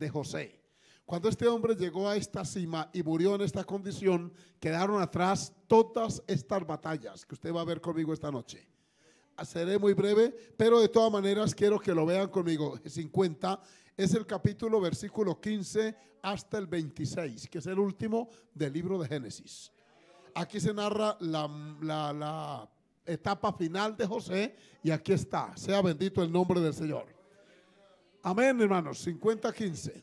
de José. Cuando este hombre llegó a esta cima y murió en esta condición, quedaron atrás todas estas batallas que usted va a ver conmigo esta noche. Seré muy breve, pero de todas maneras quiero que lo vean conmigo. 50 es el capítulo versículo 15 hasta el 26, que es el último del libro de Génesis. Aquí se narra la, la etapa final de José y aquí está. Sea bendito el nombre del Señor. Amén, hermanos. 50-15.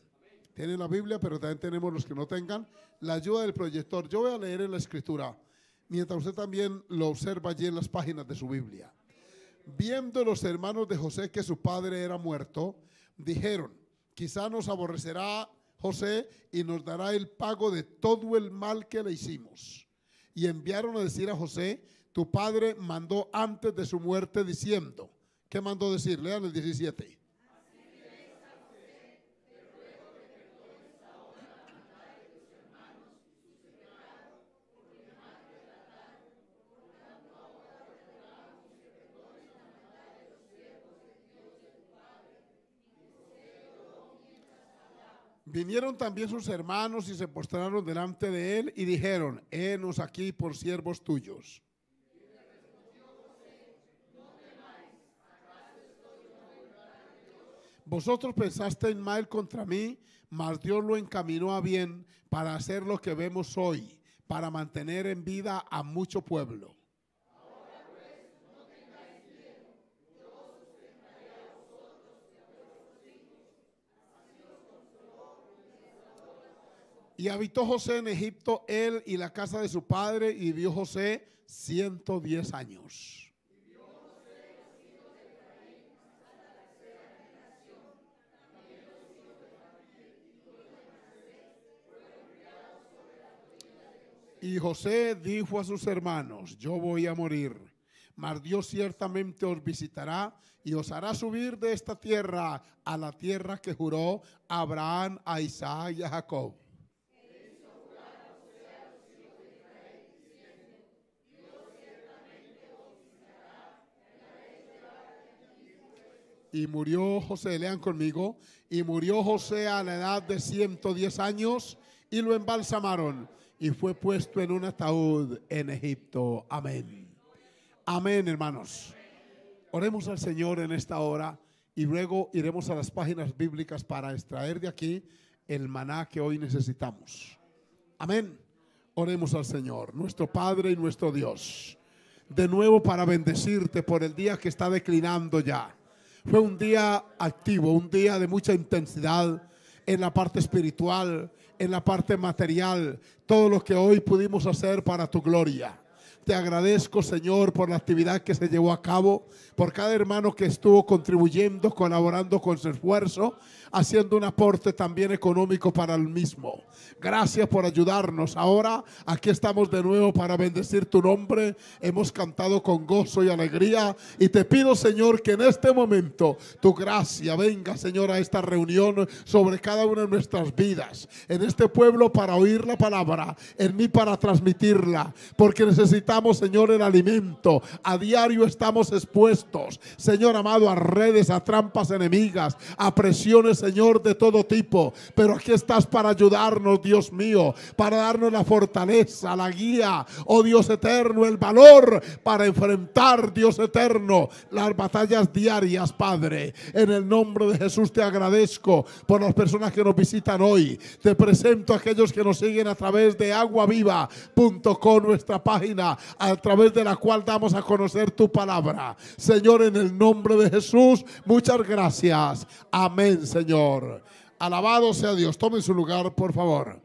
Tienen la Biblia, pero también tenemos los que no tengan la ayuda del proyector. Yo voy a leer en la escritura, mientras usted también lo observa allí en las páginas de su Biblia. Viendo los hermanos de José que su padre era muerto, dijeron, quizá nos aborrecerá José y nos dará el pago de todo el mal que le hicimos. Y enviaron a decir a José, tu padre mandó antes de su muerte diciendo, ¿qué mandó decir? Lean el 17. Vinieron también sus hermanos y se postraron delante de él y dijeron, henos aquí por siervos tuyos. Vosotros pensasteis mal contra mí, mas Dios lo encaminó a bien para hacer lo que vemos hoy, para mantener en vida a mucho pueblo. Y habitó José en Egipto, él y la casa de su padre, y vio José 110 años. Y José dijo a sus hermanos, yo voy a morir, mas Dios ciertamente os visitará y os hará subir de esta tierra a la tierra que juró Abraham, a Isaac y a Jacob. y murió José, lean conmigo, y murió José a la edad de 110 años y lo embalsamaron y fue puesto en un ataúd en Egipto. Amén. Amén, hermanos. Oremos al Señor en esta hora y luego iremos a las páginas bíblicas para extraer de aquí el maná que hoy necesitamos. Amén. Oremos al Señor, nuestro Padre y nuestro Dios. De nuevo para bendecirte por el día que está declinando ya fue un día activo, un día de mucha intensidad en la parte espiritual, en la parte material, todo lo que hoy pudimos hacer para tu gloria. Te agradezco, Señor, por la actividad que se llevó a cabo, por cada hermano que estuvo contribuyendo, colaborando con su esfuerzo haciendo un aporte también económico para el mismo. Gracias por ayudarnos. Ahora aquí estamos de nuevo para bendecir tu nombre. Hemos cantado con gozo y alegría y te pido, Señor, que en este momento tu gracia venga, Señor, a esta reunión sobre cada una de nuestras vidas, en este pueblo para oír la palabra, en mí para transmitirla, porque necesitamos, Señor, el alimento. A diario estamos expuestos, Señor amado, a redes, a trampas enemigas, a presiones Señor, de todo tipo. Pero aquí estás para ayudarnos, Dios mío, para darnos la fortaleza, la guía, oh Dios eterno, el valor para enfrentar, Dios eterno, las batallas diarias, Padre. En el nombre de Jesús te agradezco por las personas que nos visitan hoy. Te presento a aquellos que nos siguen a través de aguaviva.com, nuestra página, a través de la cual damos a conocer tu palabra. Señor, en el nombre de Jesús, muchas gracias. Amén, Señor. Señor. Alabado sea Dios. Tomen su lugar, por favor.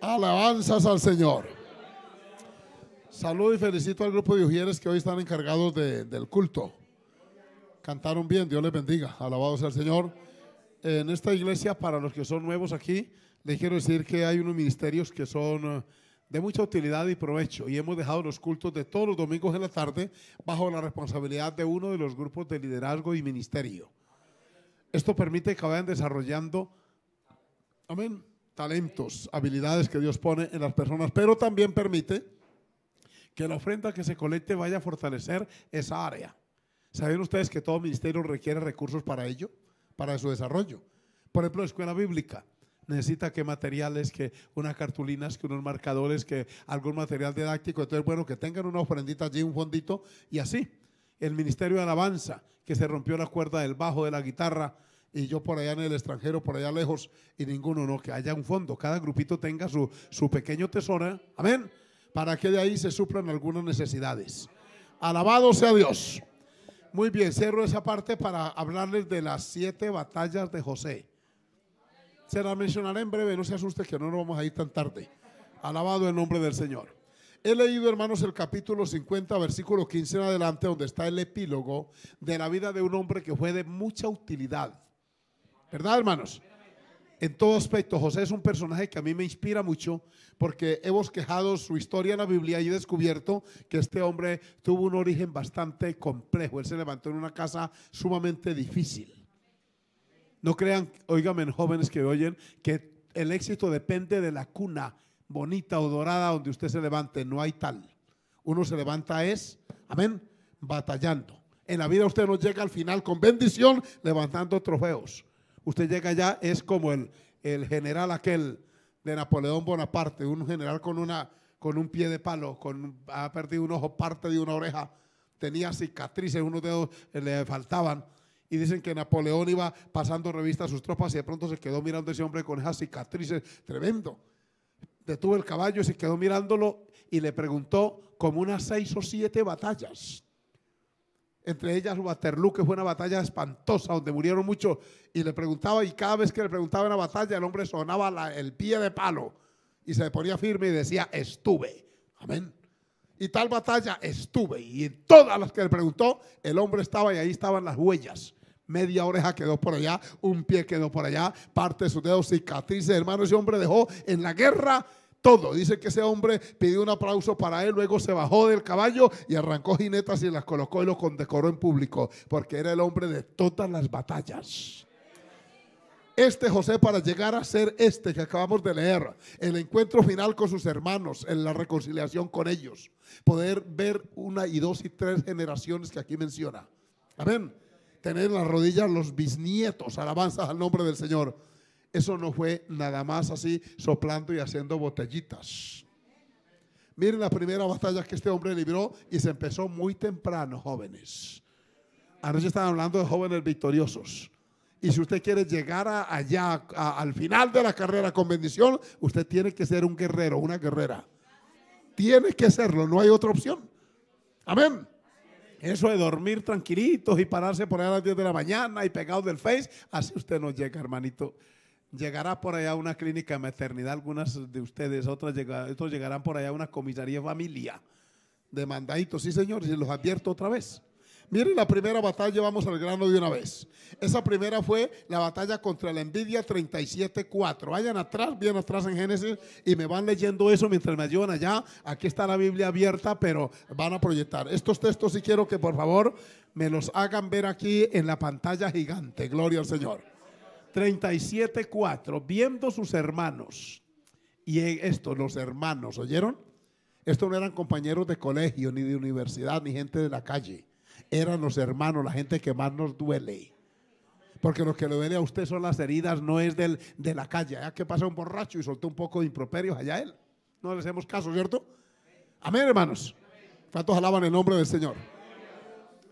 Alabanzas al Señor. Saludo y felicito al grupo de Ujieres que hoy están encargados del culto. Cantaron bien, Dios les bendiga. Alabado sea el Señor. En esta iglesia, para los que son nuevos aquí, les quiero decir que hay unos ministerios que son eh, de mucha utilidad y provecho y hemos dejado los cultos de todos los domingos en la tarde bajo la responsabilidad de uno de los grupos de liderazgo y ministerio. Esto permite que vayan desarrollando, talentos, habilidades que Dios pone en las personas, pero también permite que la ofrenda que se colecte vaya a fortalecer esa área. ¿Saben ustedes que todo ministerio requiere recursos para ello, para su desarrollo? Por ejemplo, la escuela bíblica necesita que materiales, que unas cartulinas, que unos marcadores, que algún material didáctico. Entonces, bueno, que tengan una ofrendita allí, un fondito y así el Ministerio de Alabanza, que se rompió la cuerda del bajo, de la guitarra, y yo por allá en el extranjero, por allá lejos, y ninguno, no, que haya un fondo, cada grupito tenga su, su pequeño tesoro, amén, para que de ahí se suplan algunas necesidades. Alabado sea Dios. Muy bien, cierro esa parte para hablarles de las siete batallas de José. Se las mencionaré en breve, no se asuste que no nos vamos a ir tan tarde. Alabado el nombre del Señor. He leído, hermanos, el capítulo 50, versículo 15 en adelante, donde está el epílogo de la vida de un hombre que fue de mucha utilidad. ¿Verdad, hermanos? En todo aspecto, José es un personaje que a mí me inspira mucho porque hemos quejado su historia en la Biblia y he descubierto que este hombre tuvo un origen bastante complejo. Él se levantó en una casa sumamente difícil. No crean, oíganme jóvenes que oyen, que el éxito depende de la cuna bonita o dorada donde usted se levante, no hay tal. Uno se levanta es, amén, batallando. En la vida usted no llega al final con bendición levantando trofeos. Usted llega ya, es como el, el general aquel de Napoleón Bonaparte, un general con, una, con un pie de palo, con, ha perdido un ojo, parte de una oreja, tenía cicatrices, unos dedos eh, le faltaban. Y dicen que Napoleón iba pasando revista a sus tropas y de pronto se quedó mirando a ese hombre con esas cicatrices, tremendo detuvo el caballo, y se quedó mirándolo y le preguntó como unas seis o siete batallas. Entre ellas Waterloo, que fue una batalla espantosa donde murieron muchos. Y le preguntaba, y cada vez que le preguntaba una batalla, el hombre sonaba el pie de palo y se ponía firme y decía, estuve. Amén. Y tal batalla estuve. Y en todas las que le preguntó, el hombre estaba y ahí estaban las huellas. Media oreja quedó por allá, un pie quedó por allá, parte de sus dedos, cicatrices. Hermano, ese hombre dejó en la guerra todo. Dice que ese hombre pidió un aplauso para él, luego se bajó del caballo y arrancó jinetas y las colocó y lo condecoró en público, porque era el hombre de todas las batallas. Este José para llegar a ser este que acabamos de leer, el encuentro final con sus hermanos, en la reconciliación con ellos, poder ver una y dos y tres generaciones que aquí menciona. Amén tener en las rodillas los bisnietos, alabanzas al nombre del Señor. Eso no fue nada más así soplando y haciendo botellitas. Miren la primera batalla que este hombre libró y se empezó muy temprano, jóvenes. Anoche estaban hablando de jóvenes victoriosos. Y si usted quiere llegar allá, al final de la carrera con bendición, usted tiene que ser un guerrero, una guerrera. Tiene que serlo, no hay otra opción. Amén. Eso de dormir tranquilitos y pararse por allá a las 10 de la mañana y pegados del Face, así usted no llega, hermanito. Llegará por allá a una clínica de maternidad, algunas de ustedes, otras otros llegarán por allá a una comisaría de familia. Demandaditos, sí señores, y los advierto otra vez. Miren la primera batalla, vamos al grano de una vez. Esa primera fue la batalla contra la envidia 37.4. Vayan atrás, bien atrás en Génesis y me van leyendo eso mientras me ayudan allá. Aquí está la Biblia abierta, pero van a proyectar. Estos textos sí quiero que por favor me los hagan ver aquí en la pantalla gigante. Gloria al Señor. 37.4. Viendo sus hermanos. Y esto, los hermanos, ¿oyeron? Estos no eran compañeros de colegio, ni de universidad, ni gente de la calle eran los hermanos, la gente que más nos duele. Porque lo que le duele a usted son las heridas, no es del, de la calle. ya que pasa un borracho y soltó un poco de improperios, allá él. No le hacemos caso, ¿cierto? Amén, hermanos. ¿Cuántos alaban el nombre del Señor?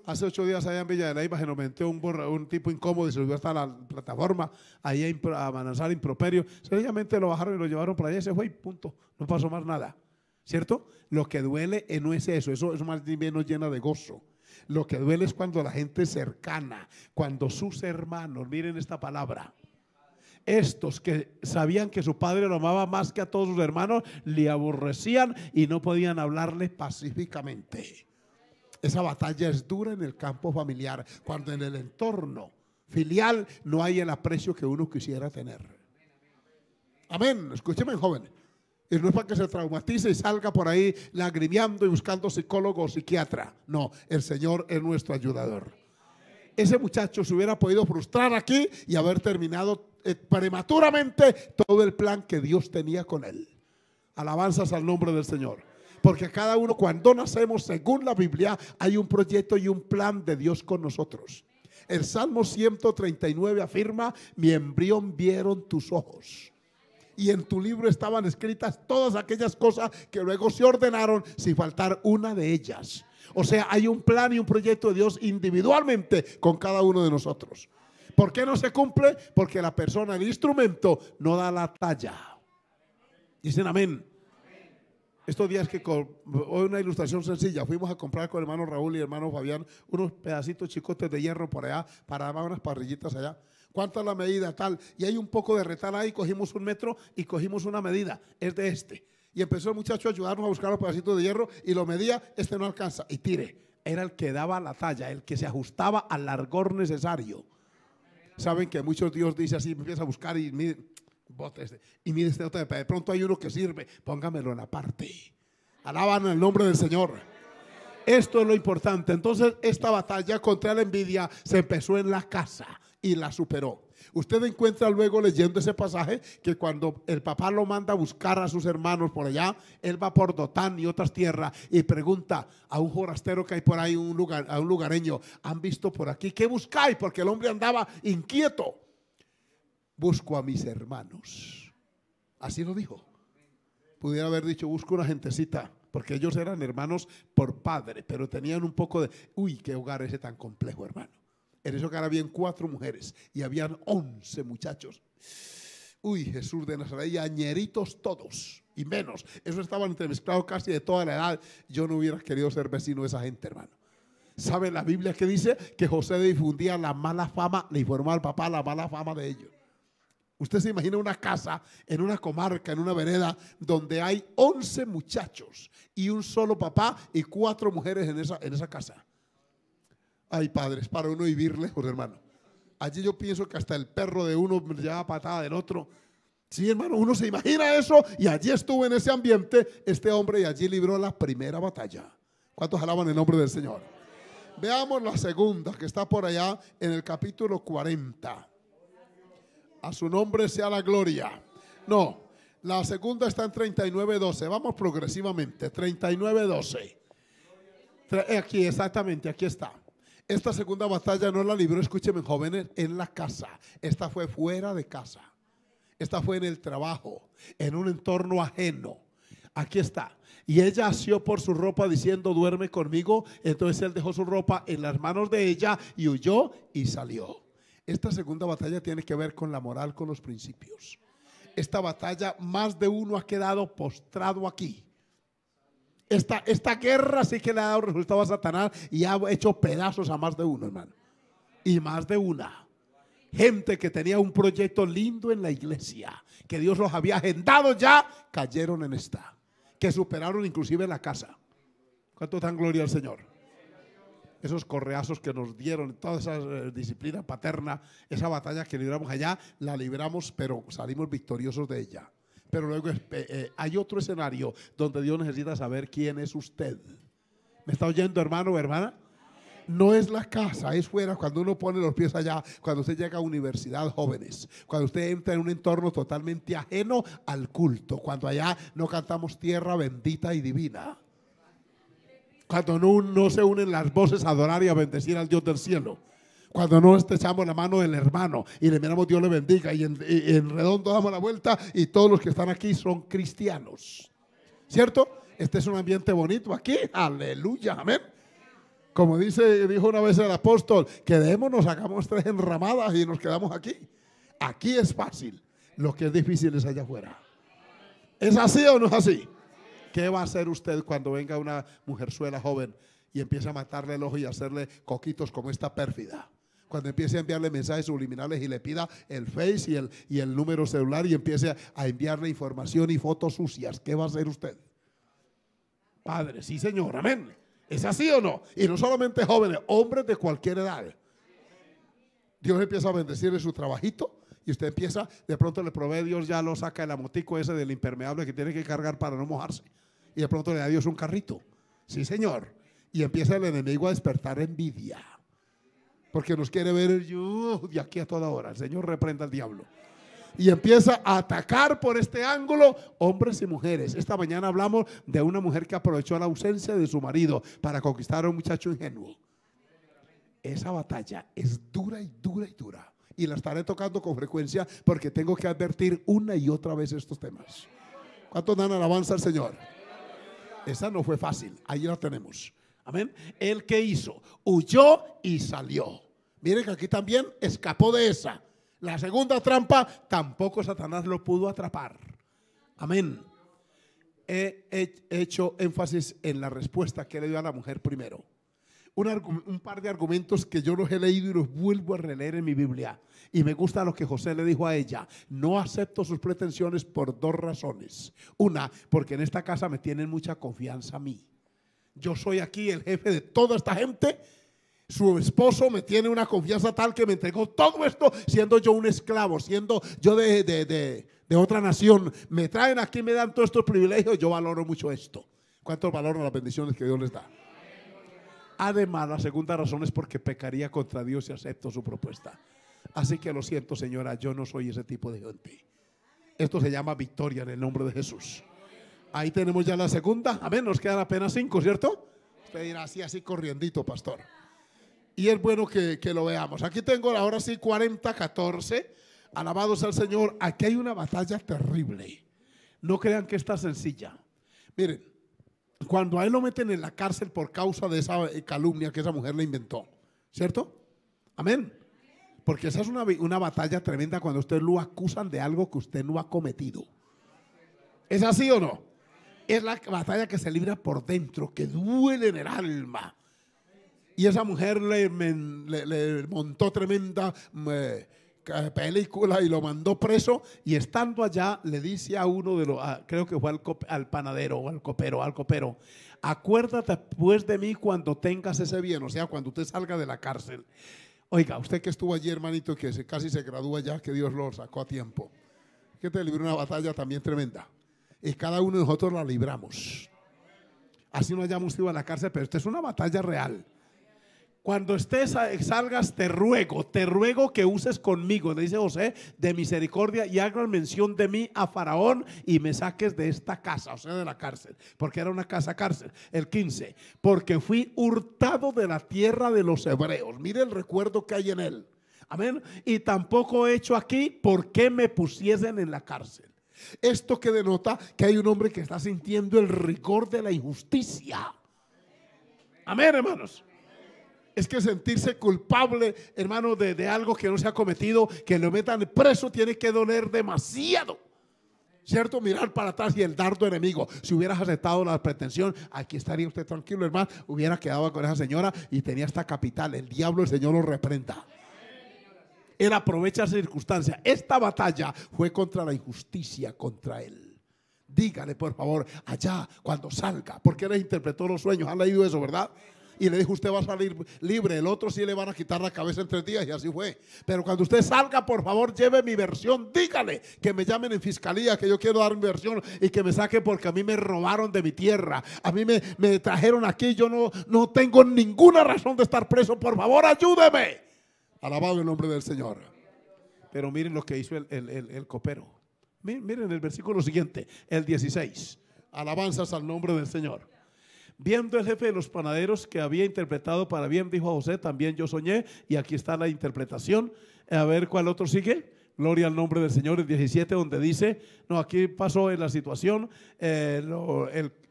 Hace ocho días allá en Villa de la Iba se nos metió un, un tipo incómodo y se subió hasta la plataforma, ahí a, amenazar improperio. Sencillamente lo bajaron y lo llevaron para allá y se fue y punto. No pasó más nada. ¿Cierto? Lo que duele eh, no es eso, eso, es más bien nos llena de gozo. Lo que duele es cuando la gente cercana, cuando sus hermanos, miren esta palabra, estos que sabían que su padre lo amaba más que a todos sus hermanos, le aborrecían y no podían hablarle pacíficamente. Esa batalla es dura en el campo familiar, cuando en el entorno filial no hay el aprecio que uno quisiera tener. Amén. Escúcheme, jóvenes. Y no es para que se traumatice y salga por ahí lagrimeando y buscando psicólogo o psiquiatra. No, el Señor es nuestro ayudador. Ese muchacho se hubiera podido frustrar aquí y haber terminado eh, prematuramente todo el plan que Dios tenía con él. Alabanzas al nombre del Señor. Porque cada uno cuando nacemos, según la Biblia, hay un proyecto y un plan de Dios con nosotros. El Salmo 139 afirma, mi embrión vieron tus ojos y en tu libro estaban escritas todas aquellas cosas que luego se ordenaron sin faltar una de ellas. O sea, hay un plan y un proyecto de Dios individualmente con cada uno de nosotros. ¿Por qué no se cumple? Porque la persona, el instrumento, no da la talla. Dicen amén. Estos días que hoy una ilustración sencilla, fuimos a comprar con el hermano Raúl y el hermano Fabián unos pedacitos chicotes de hierro por allá para dar unas parrillitas allá. ¿Cuánta la medida tal? Y hay un poco de retal ahí, cogimos un metro y cogimos una medida, es de este. Y empezó el muchacho a ayudarnos a buscar los pedacitos de hierro y lo medía, este no alcanza, y tire. Era el que daba la talla, el que se ajustaba al largor necesario. Saben que muchos Dios dice así, empieza a buscar y mire este, y mide este otro, de pronto hay uno que sirve, póngamelo en la parte. Alaban el nombre del Señor. Esto es lo importante. Entonces, esta batalla contra la envidia se empezó en la casa y la superó. Usted encuentra luego leyendo ese pasaje que cuando el papá lo manda a buscar a sus hermanos por allá, él va por Dotán y otras tierras y pregunta a un forastero que hay por ahí, un lugar, a un lugareño, ¿han visto por aquí? ¿Qué buscáis? Porque el hombre andaba inquieto. Busco a mis hermanos. Así lo dijo. Pudiera haber dicho, busco una gentecita, porque ellos eran hermanos por padre, pero tenían un poco de, uy, qué hogar ese tan complejo, hermano. En que hogar habían cuatro mujeres y habían once muchachos. Uy, Jesús de Nazaret, añeritos todos, y menos. Eso estaba entremezclado casi de toda la edad. Yo no hubiera querido ser vecino de esa gente, hermano. ¿Sabe la Biblia que dice? Que José difundía la mala fama, le informó al papá la mala fama de ellos. Usted se imagina una casa en una comarca, en una vereda, donde hay 11 muchachos y un solo papá y cuatro mujeres en esa, en esa casa. Hay padres para uno vivir lejos, hermano. Allí yo pienso que hasta el perro de uno lleva patada del otro. Sí, hermano, uno se imagina eso y allí estuvo en ese ambiente este hombre y allí libró la primera batalla. ¿Cuántos alaban el nombre del Señor? Veamos la segunda que está por allá en el capítulo 40. A su nombre sea la gloria. No, la segunda está en 39.12. Vamos progresivamente. 39.12. Aquí, exactamente, aquí está. Esta segunda batalla no la libró, escúcheme jóvenes, en la casa. Esta fue fuera de casa. Esta fue en el trabajo, en un entorno ajeno. Aquí está. Y ella asió por su ropa diciendo, duerme conmigo. Entonces él dejó su ropa en las manos de ella y huyó y salió. Esta segunda batalla tiene que ver con la moral, con los principios. Esta batalla, más de uno ha quedado postrado aquí esta, guerra sí que le ha dado resultado a Satanás y ha hecho pedazos a más de uno, hermano. Y más de una. Gente que tenía un proyecto lindo en la iglesia, que Dios los había agendado ya, cayeron en esta. Que superaron inclusive la casa. ¿Cuánto dan gloria al Señor? esos correazos que nos dieron, toda esa eh, disciplina paterna, esa batalla que libramos allá, la libramos, pero salimos victoriosos de ella. Pero luego eh, eh, hay otro escenario donde Dios necesita saber quién es usted. ¿Me está oyendo, hermano o hermana? no es la casa, es fuera. Cuando uno pone los pies allá, cuando usted llega a universidad, jóvenes, cuando usted entra en un entorno totalmente ajeno al culto, cuando allá no cantamos tierra bendita y divina, cuando no, no se unen las voces a adorar y a bendecir al Dios del cielo. Cuando no estrechamos la mano del hermano y le miramos Dios le bendiga y en, redondo damos la vuelta y todos los que están aquí son cristianos. ¿Cierto? Este es un ambiente bonito aquí. Aleluya, amén. Como dice, dijo una vez el apóstol, quedémonos, sacamos tres enramadas y nos quedamos aquí. Aquí es fácil. Lo que es difícil es allá afuera. ¿Es así o no es así? ¿Qué va a hacer usted cuando venga una mujerzuela joven y empieza a matarle el ojo y hacerle coquitos como esta pérfida? cuando empiece a enviarle mensajes subliminales y le pida el Face y el, número celular y empiece a enviarle información y fotos sucias, ¿qué va a hacer usted? Padre, sí señor, amén. ¿Es así o no? Y no solamente jóvenes, hombres de cualquier edad. Dios empieza a bendecirle su trabajito y usted empieza, de pronto le provee Dios, ya lo saca el amotico ese del impermeable que tiene que cargar para no mojarse. Y de pronto le da Dios un carrito. Sí, señor. Y empieza el enemigo a despertar envidia porque nos quiere ver yo de aquí a toda hora. El Señor reprenda al diablo. Y empieza a atacar por este ángulo hombres y mujeres. Esta mañana hablamos de una mujer que aprovechó la ausencia de su marido para conquistar a un muchacho ingenuo. Esa batalla es dura y dura y dura. Y la estaré tocando con frecuencia porque tengo que advertir una y otra vez estos temas. ¿Cuántos dan alabanza al Señor? Esa no fue fácil. Ahí la tenemos. Amén. El que hizo, huyó y salió. Miren que aquí también escapó de esa. La segunda trampa tampoco Satanás lo pudo atrapar. Amén. He hecho énfasis en la respuesta que le dio a la mujer primero. Un, un, par de argumentos que yo los he leído y los vuelvo a releer en mi Biblia. Y me gusta lo que José le dijo a ella. No acepto sus pretensiones por dos razones. Una, porque en esta casa me tienen mucha confianza a mí yo soy aquí el jefe de toda esta gente. Su esposo me tiene una confianza tal que me entregó todo esto, siendo yo un esclavo, siendo yo de, otra nación. Me traen aquí, me dan todos estos privilegios. Yo valoro mucho esto. ¿Cuánto valoro las bendiciones que Dios les da? Además, la segunda razón es porque pecaría contra Dios si acepto su propuesta. Así que lo siento, señora, yo no soy ese tipo de gente. Esto se llama victoria en el nombre de Jesús. Ahí tenemos ya la segunda. Amén, nos quedan apenas cinco, ¿cierto? Usted así, así corriendito, pastor. Y es bueno que, lo veamos. Aquí tengo ahora sí 40, 14. Alabados al Señor. Aquí hay una batalla terrible. No crean que está sencilla. Miren, cuando a él lo meten en la cárcel por causa de esa eh, calumnia que esa mujer le inventó, ¿cierto? Amén. Porque esa es una, una batalla tremenda cuando usted lo acusan de algo que usted no ha cometido. ¿Es así o no? Es la batalla que se libra por dentro, que duele en el alma. Y esa mujer le, montó tremenda mm, eh, película y lo mandó preso. Y estando allá, le dice a uno de los, creo que fue al, panadero o al copero, al copero, acuérdate pues de mí cuando tengas ese bien, o sea, cuando usted salga de la cárcel. Oiga, usted que estuvo allí, hermanito, que casi se gradúa ya, que Dios lo sacó a tiempo. Que te libró una batalla también tremenda y cada uno de nosotros la libramos. Así no hayamos ido a la cárcel, pero esta es una batalla real. Cuando estés, salgas, te ruego, te ruego que uses conmigo, le dice José, de misericordia y hagas mención de mí a Faraón y me saques de esta casa, o sea, de la cárcel, porque era una casa cárcel. El 15, porque fui hurtado de la tierra de los hebreos. Mire el recuerdo que hay en él. Amén. Y tampoco he hecho aquí porque me pusiesen en la cárcel. Esto que denota que hay un hombre que está sintiendo el rigor de la injusticia. Amén, hermanos. Es que sentirse culpable, hermano, de, de algo que no se ha cometido, que lo metan preso, tiene que doler demasiado. ¿Cierto? Mirar para atrás y el dardo enemigo. Si hubieras aceptado la pretensión, aquí estaría usted tranquilo, hermano. Hubiera quedado con esa señora y tenía esta capital. El diablo, el Señor lo reprenda aprovecha las circunstancias. Esta batalla fue contra la injusticia contra él. Dígale, por favor, allá cuando salga, porque él interpretó los sueños. ¿Han leído eso, verdad? y le dijo, usted va a salir libre, el otro sí le van a quitar la cabeza en tres días y así fue. Pero cuando usted salga, por favor, lleve mi versión, dígale que me llamen en fiscalía, que yo quiero dar mi versión y que me saque porque a mí me robaron de mi tierra, a mí me, trajeron aquí, yo no, no tengo ninguna razón de estar preso, por favor, ayúdeme. Alabado el nombre del Señor. Pero miren lo que hizo el, copero. Miren, el versículo siguiente, el 16. Alabanzas al nombre del Señor. Viendo el jefe de los panaderos que había interpretado para bien, dijo a José, también yo soñé, y aquí está la interpretación. A ver cuál otro sigue. Gloria al nombre del Señor, el 17, donde dice, no, aquí pasó en la situación, eh,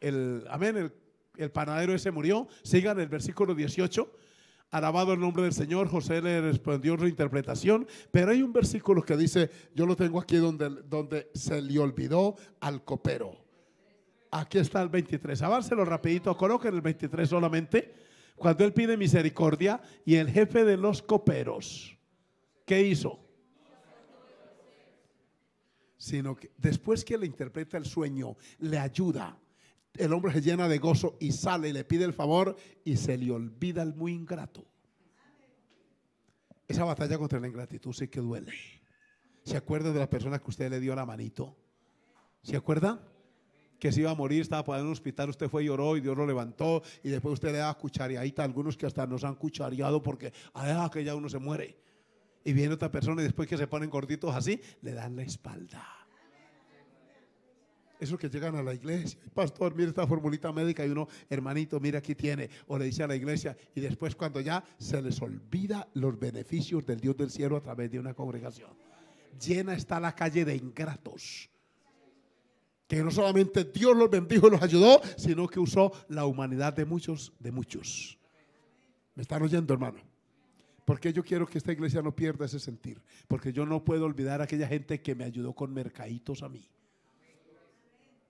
el, amén, el, el, panadero ese murió. Sigan el versículo 18, Alabado el nombre del Señor, José le respondió su interpretación, pero hay un versículo que dice, yo lo tengo aquí donde, donde se le olvidó al copero. Aquí está el 23, avárselo rapidito, coloquen el 23 solamente. Cuando él pide misericordia y el jefe de los coperos, ¿qué hizo? Sino que después que le interpreta el sueño, le ayuda el hombre se llena de gozo y sale y le pide el favor y se le olvida el muy ingrato. Esa batalla contra la ingratitud sí que duele. ¿Se acuerda de la persona que usted le dio la manito? ¿Se acuerdan? Que se iba a morir, estaba para en un hospital, usted fue y lloró y Dios lo levantó y después usted le da cuchareadita algunos que hasta nos han cuchareado porque, ah, que ya uno se muere. Y viene otra persona y después que se ponen gorditos así, le dan la espalda. Esos que llegan a la iglesia, pastor, mire esta formulita médica y uno, hermanito, mira aquí tiene, o le dice a la iglesia, y después cuando ya se les olvida los beneficios del Dios del cielo a través de una congregación. Llena está la calle de ingratos que no solamente Dios los bendijo y los ayudó, sino que usó la humanidad de muchos, de muchos. ¿Me están oyendo, hermano? Porque yo quiero que esta iglesia no pierda ese sentir, porque yo no puedo olvidar a aquella gente que me ayudó con mercaditos a mí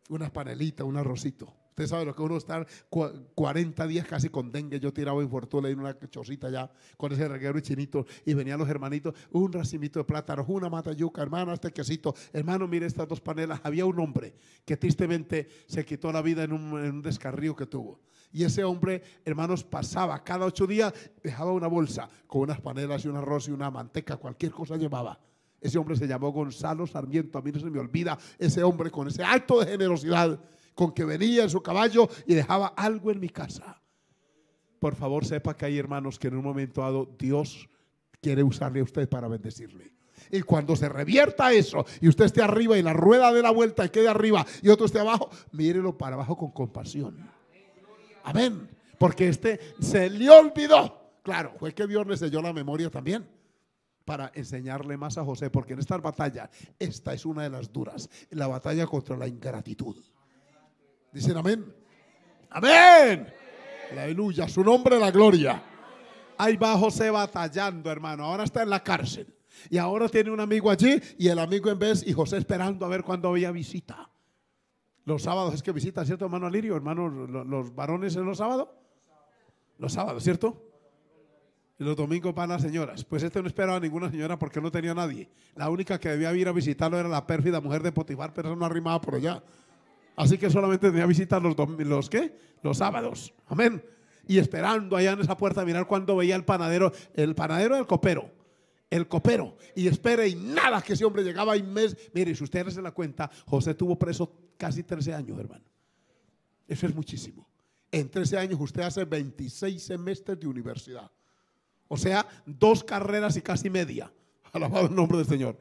unas panelitas, un arrocito. Usted sabe lo que uno estar 40 días casi con dengue, yo tiraba en Fortuna en una chocita ya con ese reguero y chinito y venían los hermanitos, un racimito de plátano, una mata yuca, hermano, este quesito, hermano, mire estas dos panelas. Había un hombre que tristemente se quitó la vida en un, en un descarrío que tuvo. Y ese hombre, hermanos, pasaba cada ocho días, dejaba una bolsa con unas panelas y un arroz y una manteca, cualquier cosa llevaba ese hombre se llamó Gonzalo Sarmiento, a mí no se me olvida ese hombre con ese acto de generosidad con que venía en su caballo y dejaba algo en mi casa. Por favor, sepa que hay hermanos que en un momento dado Dios quiere usarle a usted para bendecirle. Y cuando se revierta eso y usted esté arriba y la rueda de la vuelta y quede arriba y otro esté abajo, mírelo para abajo con compasión. Amén. Porque este se le olvidó. Claro, fue que Dios le selló la memoria también para enseñarle más a José, porque en esta batalla, esta es una de las duras, la batalla contra la ingratitud. Dicen amén. Amén. Aleluya, su nombre la gloria. Ahí va José batallando, hermano. Ahora está en la cárcel. Y ahora tiene un amigo allí y el amigo en vez y José esperando a ver cuándo había visita. Los sábados es que visita, ¿cierto, hermano Alirio? Hermano, los, los varones en los sábados. Los sábados, ¿cierto? los domingos van las señoras. Pues este no esperaba a ninguna señora porque no tenía nadie. La única que debía ir a visitarlo era la pérfida mujer de Potifar, pero no arrimaba por allá. Así que solamente tenía visitar los, los, ¿qué? los sábados. Amén. Y esperando allá en esa puerta mirar cuando veía el panadero, el panadero del copero, el copero. Y espere y nada que ese hombre llegaba y mes. Mire, si ustedes se la cuenta, José tuvo preso casi 13 años, hermano. Eso es muchísimo. En 13 años usted hace 26 semestres de universidad. O sea, dos carreras y casi media. Alabado el nombre del Señor.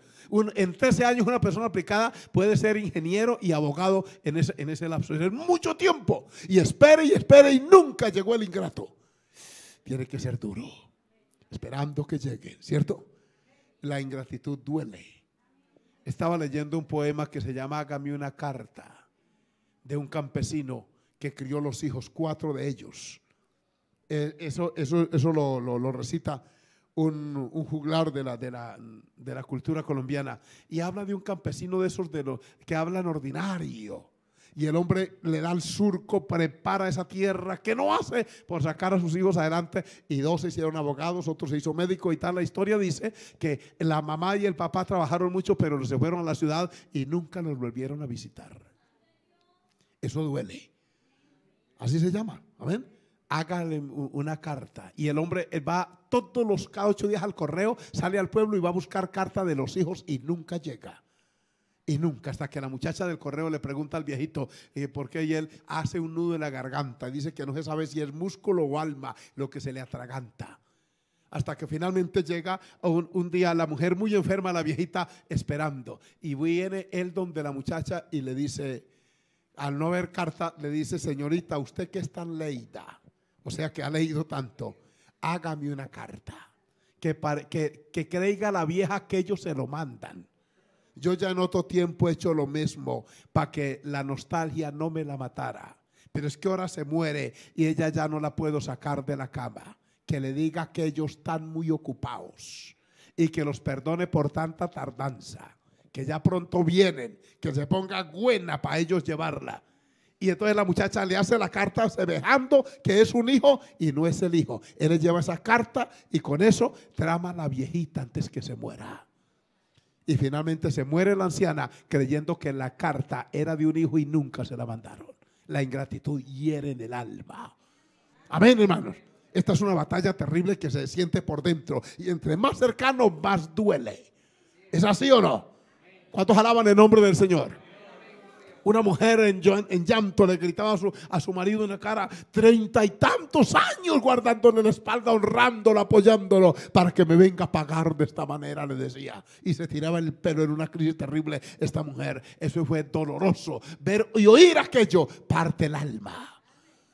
en 13 años una persona aplicada puede ser ingeniero y abogado en ese, en ese lapso. Es mucho tiempo. Y espere y espere y nunca llegó el ingrato. Tiene que ser duro. Esperando que llegue, ¿cierto? La ingratitud duele. Estaba leyendo un poema que se llama Hágame una carta de un campesino que crió los hijos, cuatro de ellos. Eh, eso eso, eso lo, recita un, juglar de la, de, la, de la cultura colombiana y habla de un campesino de esos de los que hablan ordinario. Y el hombre le da el surco, prepara esa tierra que no hace por sacar a sus hijos adelante. Y dos se hicieron abogados, otro se hizo médico y tal. La historia dice que la mamá y el papá trabajaron mucho, pero se fueron a la ciudad y nunca los volvieron a visitar. Eso duele. Así se llama. Amén hágale una carta. Y el hombre va todos los ocho días al correo, sale al pueblo y va a buscar carta de los hijos y nunca llega. Y nunca, hasta que la muchacha del correo le pregunta al viejito eh, por qué él hace un nudo en la garganta. Dice que no se sabe si es músculo o alma lo que se le atraganta. Hasta que finalmente llega un, día la mujer muy enferma, la viejita, esperando. Y viene él donde la muchacha y le dice, al no ver carta, le dice, señorita, usted que es tan leída o sea que ha leído tanto, hágame una carta. Que, que, creiga la vieja que ellos se lo mandan. Yo ya en otro tiempo he hecho lo mismo para que la nostalgia no me la matara. Pero es que ahora se muere y ella ya no la puedo sacar de la cama. Que le diga que ellos están muy ocupados y que los perdone por tanta tardanza. Que ya pronto vienen, que se ponga buena para ellos llevarla. Y entonces la muchacha le hace la carta semejando que es un hijo y no es el hijo. Él le lleva esa carta y con eso trama a la viejita antes que se muera. Y finalmente se muere la anciana creyendo que la carta era de un hijo y nunca se la mandaron. La ingratitud hiere en el alma. Amén, hermanos. Esta es una batalla terrible que se siente por dentro. Y entre más cercano, más duele. ¿Es así o no? ¿Cuántos alaban el nombre del Señor? Una mujer en, llanto le gritaba a su, marido en la cara, treinta y tantos años guardándole la espalda, honrándolo, apoyándolo, para que me venga a pagar de esta manera, le decía. Y se tiraba el pelo en una crisis terrible esta mujer. Eso fue doloroso. Ver y oír aquello parte el alma.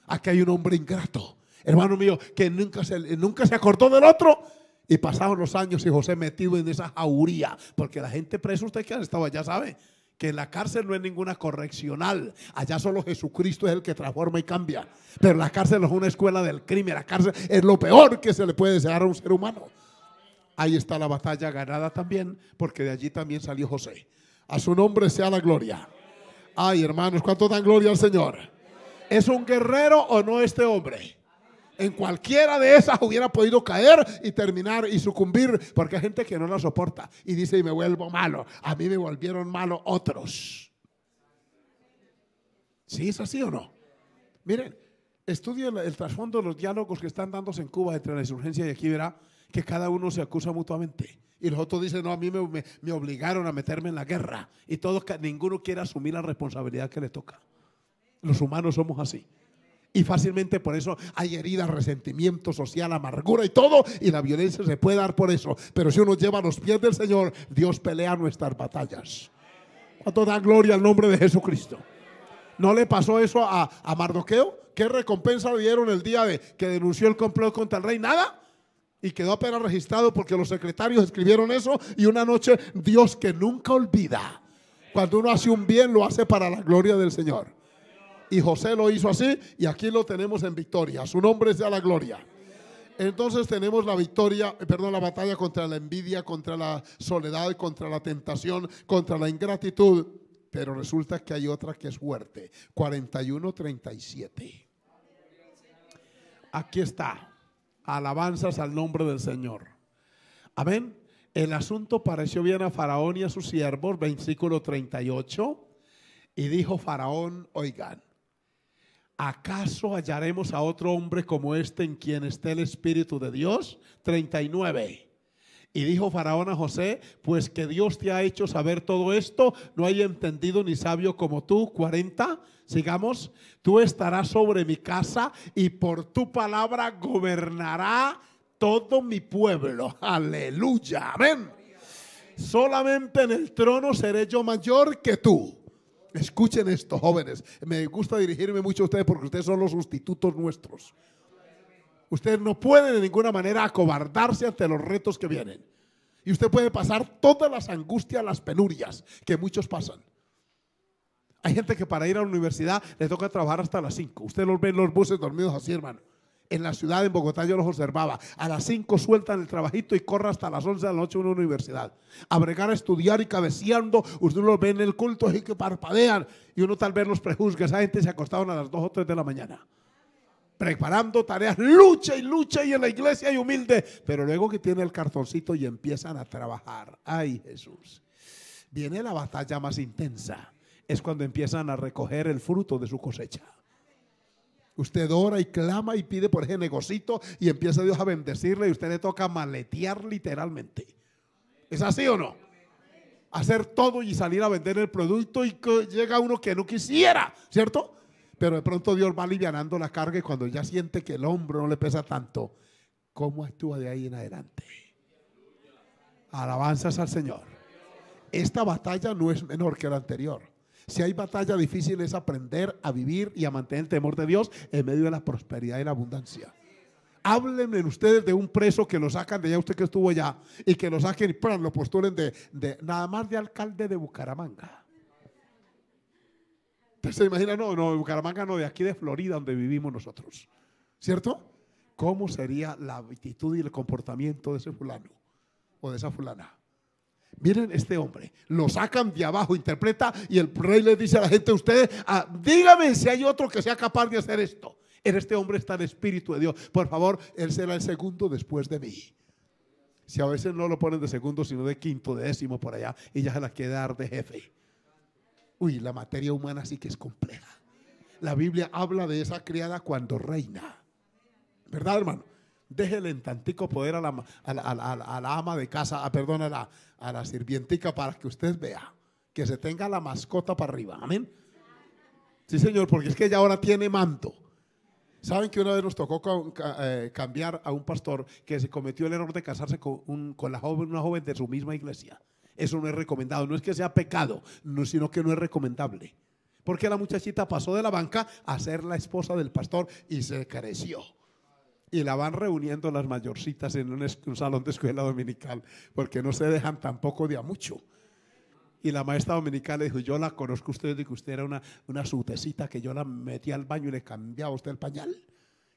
Aquí hay un hombre ingrato, hermano mío, que nunca se, nunca se acordó del otro. Y pasaron los años y José metido en esa jauría, porque la gente presa, usted que estado ya sabe que la cárcel no es ninguna correccional. Allá solo Jesucristo es el que transforma y cambia. Pero la cárcel no es una escuela del crimen. La cárcel es lo peor que se le puede desear a un ser humano. Ahí está la batalla ganada también, porque de allí también salió José. A su nombre sea la gloria. Ay, hermanos, ¿cuánto dan gloria al Señor? ¿Es un guerrero o no este hombre? En cualquiera de esas hubiera podido caer y terminar y sucumbir, porque hay gente que no la soporta y dice, y me vuelvo malo. A mí me volvieron malo otros. ¿Sí es así o no? Miren, estudien el trasfondo de los diálogos que están dándose en Cuba entre la insurgencia y aquí verá que cada uno se acusa mutuamente. Y los otros dicen, no, a mí me, me obligaron a meterme en la guerra. Y todos, ninguno quiere asumir la responsabilidad que le toca. Los humanos somos así. Y fácilmente por eso hay heridas, resentimiento social, amargura y todo. Y la violencia se puede dar por eso. Pero si uno lleva a los pies del Señor, Dios pelea nuestras batallas. ¿Cuánto da gloria al nombre de Jesucristo? ¿No le pasó eso a, Mardoqueo? ¿Qué recompensa le dieron el día de que denunció el complot contra el rey? Nada y quedó apenas registrado porque los secretarios escribieron eso y una noche Dios que nunca olvida. Cuando uno hace un bien lo hace para la gloria del Señor. Y José lo hizo así y aquí lo tenemos en victoria. Su nombre sea la gloria. Entonces tenemos la victoria, eh, perdón, la batalla contra la envidia, contra la soledad, contra la tentación, contra la ingratitud. Pero resulta que hay otra que es fuerte. 41-37. Aquí está. Alabanzas al nombre del Señor. Amén. El asunto pareció bien a Faraón y a sus siervos, versículo 38. Y dijo Faraón, oigan, ¿acaso hallaremos a otro hombre como este en quien esté el Espíritu de Dios? 39. Y dijo Faraón a José, pues que Dios te ha hecho saber todo esto, no hay entendido ni sabio como tú. 40. Sigamos, tú estarás sobre mi casa y por tu palabra gobernará todo mi pueblo. Aleluya, amén. Solamente en el trono seré yo mayor que tú Escuchen esto, jóvenes. Me gusta dirigirme mucho a ustedes porque ustedes son los sustitutos nuestros. Ustedes no pueden de ninguna manera acobardarse ante los retos que vienen. Y usted puede pasar todas las angustias, las penurias que muchos pasan. Hay gente que para ir a la universidad le toca trabajar hasta las 5. Usted los ve en los buses dormidos así, hermano en la ciudad, en Bogotá, yo los observaba. A las 5 sueltan el trabajito y corren hasta las 11 de la noche a una universidad. A bregar, a estudiar y cabeceando. Usted los ve en el culto y que parpadean. Y uno tal vez los prejuzga. Esa gente se acostaron a las 2 o 3 de la mañana. Preparando tareas, lucha y lucha y en la iglesia y humilde. Pero luego que tiene el cartoncito y empiezan a trabajar. Ay Jesús. Viene la batalla más intensa. Es cuando empiezan a recoger el fruto de su cosecha. Usted ora y clama y pide por ese negocito y empieza Dios a bendecirle y usted le toca maletear literalmente. ¿Es así o no? Hacer todo y salir a vender el producto y llega uno que no quisiera, ¿cierto? Pero de pronto Dios va alivianando la carga y cuando ya siente que el hombro no le pesa tanto, ¿cómo actúa de ahí en adelante? Alabanzas al Señor. Esta batalla no es menor que la anterior. Si hay batalla difícil es aprender a vivir y a mantener el temor de Dios en medio de la prosperidad y la abundancia. Háblenme ustedes de un preso que lo sacan de allá, usted que estuvo allá, y que lo saquen y lo postulen de, de, nada más de alcalde de Bucaramanga. Usted se imagina, no, no, de Bucaramanga no, de aquí de Florida donde vivimos nosotros. ¿Cierto? ¿Cómo sería la actitud y el comportamiento de ese fulano o de esa fulana? miren este hombre, lo sacan de abajo, interpreta y el rey le dice a la gente, ustedes, ah, díganme si hay otro que sea capaz de hacer esto. En este hombre está el Espíritu de Dios. Por favor, él será el segundo después de mí. Si a veces no lo ponen de segundo, sino de quinto, décimo por allá, y ya se la quedar de jefe. Uy, la materia humana sí que es compleja. La Biblia habla de esa criada cuando reina. ¿Verdad, hermano? déjele en tantico poder a la, ama de casa, ah, a, perdón, a la, sirvientica para que usted vea que se tenga la mascota para arriba. Amén. Sí, señor, porque es que ella ahora tiene manto. ¿Saben que una vez nos tocó eh, cambiar a un pastor que se cometió el error de casarse con, una joven de su misma iglesia? Eso no es recomendado. No es que sea pecado, sino que no es recomendable. Porque la muchachita pasó de la banca a ser la esposa del pastor y se creció y la van reuniendo las mayorcitas en un, salón de escuela dominical, porque no se dejan tampoco de a mucho. Y la maestra dominical le dijo, yo la conozco a usted, que usted era una, una sutecita que yo la metí al baño y le cambiaba usted el pañal.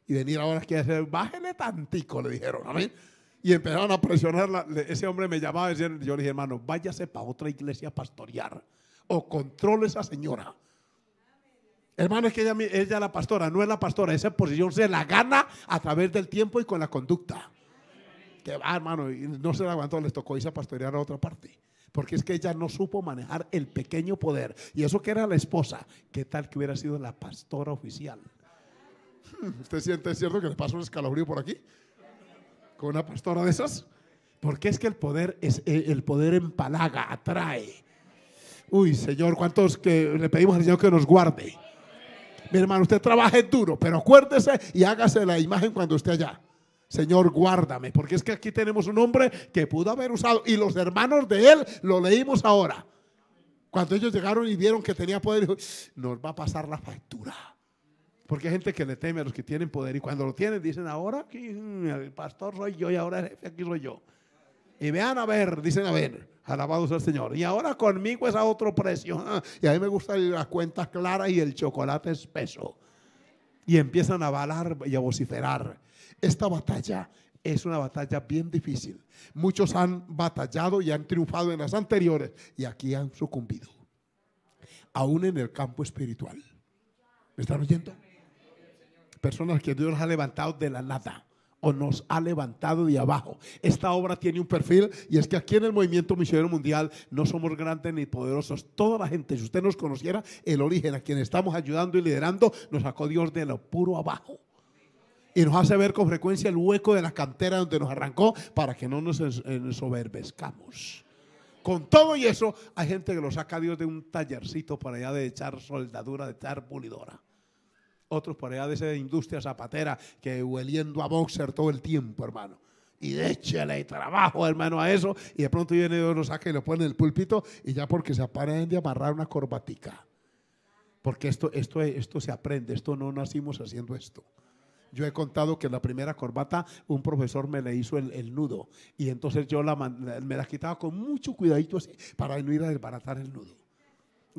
Y venir ahora que decir, bájele tantico, le dijeron a mí. Y empezaron a presionarla. Ese hombre me llamaba y yo le dije, hermano, váyase para otra iglesia a pastorear o controle a esa señora Hermano, es que ella, ella es la pastora, no es la pastora. Esa posición se la gana a través del tiempo y con la conducta. Que va, hermano, y no se la aguantó, les tocó irse a pastorear a otra parte. Porque es que ella no supo manejar el pequeño poder. Y eso que era la esposa, ¿qué tal que hubiera sido la pastora oficial? Hmm, ¿Usted siente cierto que le pasó un escalabrío por aquí? ¿Con una pastora de esas? Porque es que el poder, es, eh, el poder empalaga, atrae. Uy, Señor, ¿cuántos que le pedimos al Señor que nos guarde? Mi hermano, usted trabaje duro, pero acuérdese y hágase la imagen cuando esté allá. Señor, guárdame, porque es que aquí tenemos un hombre que pudo haber usado y los hermanos de él lo leímos ahora. Cuando ellos llegaron y vieron que tenía poder, nos va a pasar la factura. Porque hay gente que le teme a los que tienen poder y cuando lo tienen dicen, ahora aquí, mm, el pastor soy yo y ahora aquí soy yo. Y vean a ver, dicen a ver. Alabados al Señor. Y ahora conmigo es a otro precio. Ah, y a mí me gustan las cuentas claras y el chocolate espeso. Y empiezan a balar y a vociferar. Esta batalla es una batalla bien difícil. Muchos han batallado y han triunfado en las anteriores y aquí han sucumbido. Aún en el campo espiritual. ¿Me están oyendo? Personas que Dios ha levantado de la nada o nos ha levantado de abajo. Esta obra tiene un perfil y es que aquí en el Movimiento Misionero Mundial no somos grandes ni poderosos. Toda la gente, si usted nos conociera, el origen a quien estamos ayudando y liderando, nos sacó Dios de lo puro abajo. Y nos hace ver con frecuencia el hueco de la cantera donde nos arrancó para que no nos eh, soberbezcamos. Con todo y eso, hay gente que lo saca Dios de un tallercito para allá de echar soldadura, de echar pulidora otros por allá de esa industria zapatera que hueliendo a boxer todo el tiempo, hermano. Y déchale trabajo, hermano, a eso. Y de pronto viene uno, lo saca y lo pone en el púlpito y ya porque se aprende de amarrar una corbatica. Porque esto, esto, esto se aprende, esto no nacimos haciendo esto. Yo he contado que en la primera corbata un profesor me le hizo el, nudo y entonces yo la, me la quitaba con mucho cuidadito así para no ir a desbaratar el nudo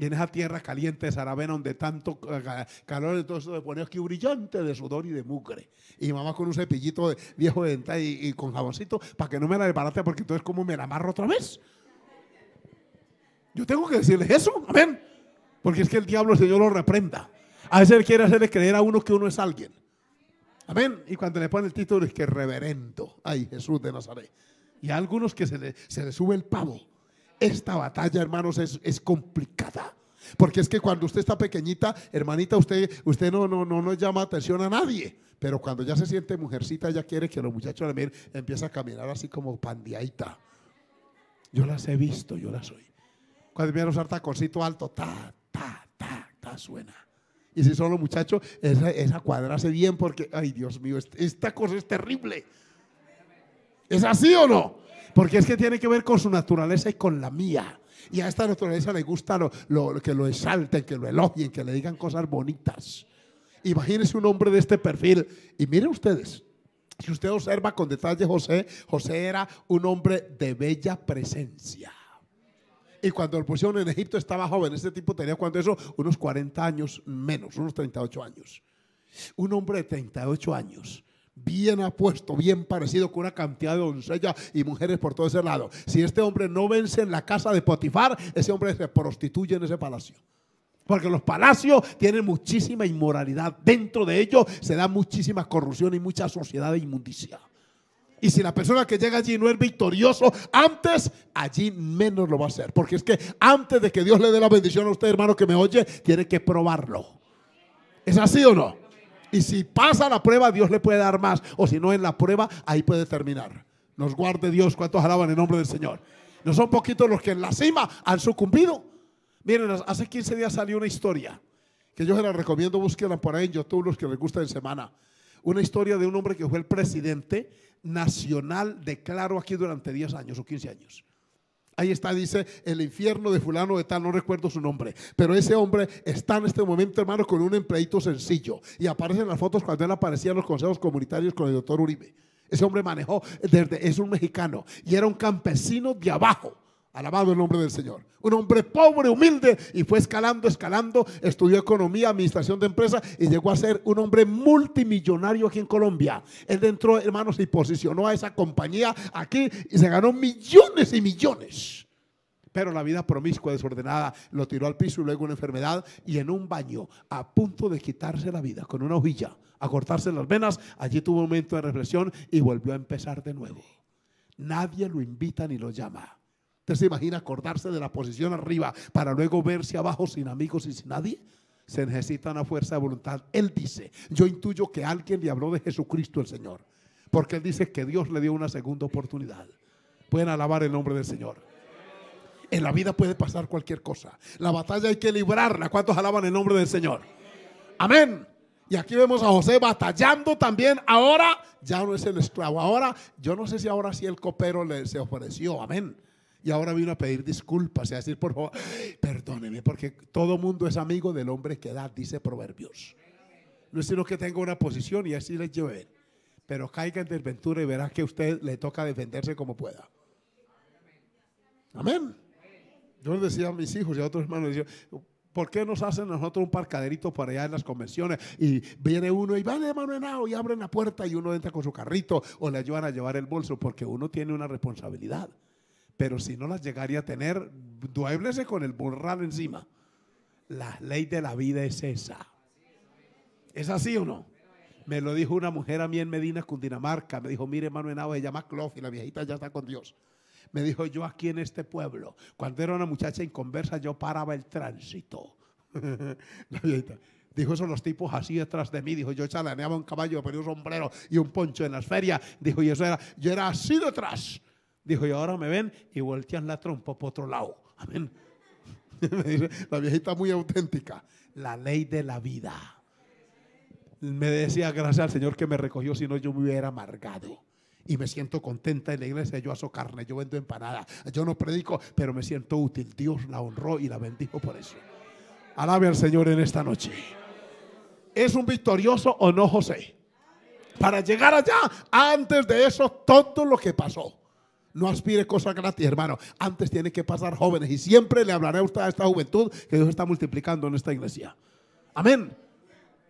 y en esa tierra caliente de Saravena, donde tanto calor, todo entonces de ponía aquí brillante de sudor y de mugre. Y mamá con un cepillito de viejo de y, con jaboncito para que no me la desbarate, porque entonces, ¿cómo me la amarro otra vez? Yo tengo que decirles eso, amén. Porque es que el diablo, el Señor lo reprenda. A veces él quiere hacerle creer a uno que uno es alguien. Amén. Y cuando le ponen el título es que reverendo. Ay, Jesús de Nazaret. Y a algunos que se le, se le sube el pavo. Esta batalla, hermanos, es, complicada. Porque es que cuando usted está pequeñita, hermanita, usted, usted no, no, no, llama atención a nadie. Pero cuando ya se siente mujercita, ya quiere que los muchachos miren, empieza a caminar así como pandiaita. Yo las he visto, yo las soy. Cuando viene a usar taconcito alto, ta, ta, ta, ta, suena. Y si son los muchachos, esa, cuadra se bien porque, ay Dios mío, esta cosa es terrible. ¿Es así o no? Porque es que tiene que ver con su naturaleza y con la mía. Y a esta naturaleza le gusta lo, que lo exalten, que lo elogien, que le digan cosas bonitas. Imagínense un hombre de este perfil. Y miren ustedes, si usted observa con detalle José, José era un hombre de bella presencia. Y cuando el pusieron en Egipto estaba joven. Este tipo tenía, cuando eso, unos 40 años menos, unos 38 años. Un hombre de 38 años bien apuesto, bien parecido con una cantidad de doncellas y mujeres por todo ese lado. Si este hombre no vence en la casa de Potifar, ese hombre se prostituye en ese palacio. Porque los palacios tienen muchísima inmoralidad. Dentro de ellos se da muchísima corrupción y mucha sociedad de inmundicia. Y si la persona que llega allí no es victorioso, antes allí menos lo va a hacer. Porque es que antes de que Dios le dé la bendición a usted, hermano que me oye, tiene que probarlo. ¿Es así o no? Y si pasa la prueba, Dios le puede dar más. O si no, en la prueba, ahí puede terminar. Nos guarde Dios. ¿Cuántos alaban el nombre del Señor? No son poquitos los que en la cima han sucumbido. Miren, hace 15 días salió una historia que yo se la recomiendo, búsquenla por ahí en YouTube, los que les gusta en semana. Una historia de un hombre que fue el presidente nacional de Claro aquí durante 10 años o 15 años. Ahí está, dice, el infierno de fulano de tal, no recuerdo su nombre. Pero ese hombre está en este momento, hermano, con un empleito sencillo. Y aparecen las fotos cuando él aparecía en los consejos comunitarios con el doctor Uribe. Ese hombre manejó desde, es un mexicano y era un campesino de abajo Alabado el nombre del Señor. Un hombre pobre, humilde, y fue escalando, escalando, estudió economía, administración de empresas, y llegó a ser un hombre multimillonario aquí en Colombia. Él entró, hermanos, y posicionó a esa compañía aquí y se ganó millones y millones. Pero la vida promiscua, desordenada, lo tiró al piso y luego una enfermedad y en un baño, a punto de quitarse la vida con una hojilla, a cortarse las venas, allí tuvo un momento de reflexión y volvió a empezar de nuevo. Nadie lo invita ni lo llama se imagina acordarse de la posición arriba para luego verse abajo sin amigos y sin nadie? Se necesita una fuerza de voluntad. Él dice, yo intuyo que alguien le habló de Jesucristo el Señor, porque él dice que Dios le dio una segunda oportunidad. Pueden alabar el nombre del Señor. En la vida puede pasar cualquier cosa. La batalla hay que librarla. ¿Cuántos alaban el nombre del Señor? Amén. Y aquí vemos a José batallando también. Ahora ya no es el esclavo. Ahora, yo no sé si ahora sí el copero le, se ofreció. Amén. Y ahora vino a pedir disculpas y a decir, por favor, perdóneme, porque todo mundo es amigo del hombre que da, dice Proverbios. No es sino que tenga una posición y así les llevo. Pero caiga en desventura y verá que a usted le toca defenderse como pueda. Amén. Yo decía a mis hijos y a otros hermanos, ¿Por qué nos hacen nosotros un parcaderito por allá en las convenciones? Y viene uno y va de mano en y abren la puerta y uno entra con su carrito o le ayudan a llevar el bolso porque uno tiene una responsabilidad pero si no las llegaría a tener, duéblese con el burral encima. La ley de la vida es esa. ¿Es así o no? Me lo dijo una mujer a mí en Medina, Cundinamarca. Me dijo, mire, hermano Henao, se llama Clof y la viejita ya está con Dios. Me dijo, yo aquí en este pueblo, cuando era una muchacha inconversa, yo paraba el tránsito. Dijo son los tipos así detrás de mí. Dijo, yo chalaneaba un caballo, ponía un sombrero y un poncho en las ferias. Dijo, y eso era, yo era así detrás. Dijo, y ahora me ven y voltean la trompa por otro lado. Amén. la viejita muy auténtica. La ley de la vida. Me decía, gracias al Señor que me recogió, si no yo me hubiera amargado. Y me siento contenta en la iglesia. Yo aso carne, yo vendo empanada yo no predico, pero me siento útil. Dios la honró y la bendijo por eso. Alabe al Señor en esta noche. ¿Es un victorioso o no José? Para llegar allá, antes de eso, todo lo que pasó. No aspire cosas gratis, hermano. Antes tiene que pasar jóvenes. Y siempre le hablaré a usted a esta juventud que Dios está multiplicando en esta iglesia. Amén.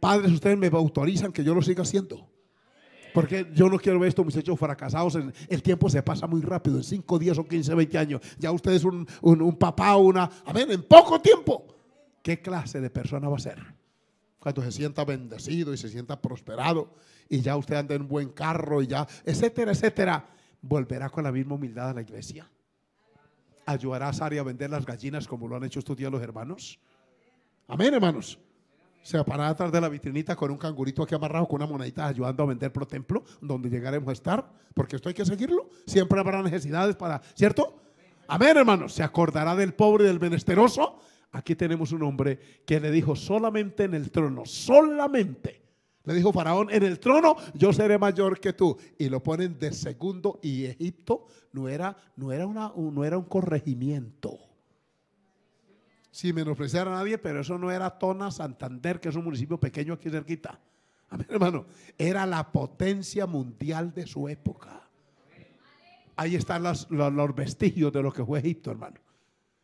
Padres, ustedes me autorizan que yo lo siga haciendo. Porque yo no quiero ver estos muchachos fracasados. el tiempo se pasa muy rápido. En 5, días o 15, 20 años. Ya usted es un, papá o una. Amén. En poco tiempo. ¿Qué clase de persona va a ser? cuando se sienta bendecido y se sienta prosperado y ya usted anda en un buen carro y ya, etcétera, etcétera volverá con la misma humildad a la iglesia? ¿Ayudará a Sari a vender las gallinas como lo han hecho estos días los hermanos? Amén, hermanos. Se apará atrás de la vitrinita con un cangurito aquí amarrado, con una monedita ayudando a vender pro templo, donde llegaremos a estar, porque esto hay que seguirlo. Siempre habrá necesidades para, ¿cierto? Amén, hermanos. Se acordará del pobre y del menesteroso. Aquí tenemos un hombre que le dijo solamente en el trono, solamente le dijo Faraón, en el trono yo seré mayor que tú. Y lo ponen de segundo y Egipto no era, no era, una, no era un corregimiento. me lo a nadie, pero eso no era Tona, Santander, que es un municipio pequeño aquí cerquita. Amén, hermano. Era la potencia mundial de su época. Ahí están los vestigios de lo que fue Egipto, hermano.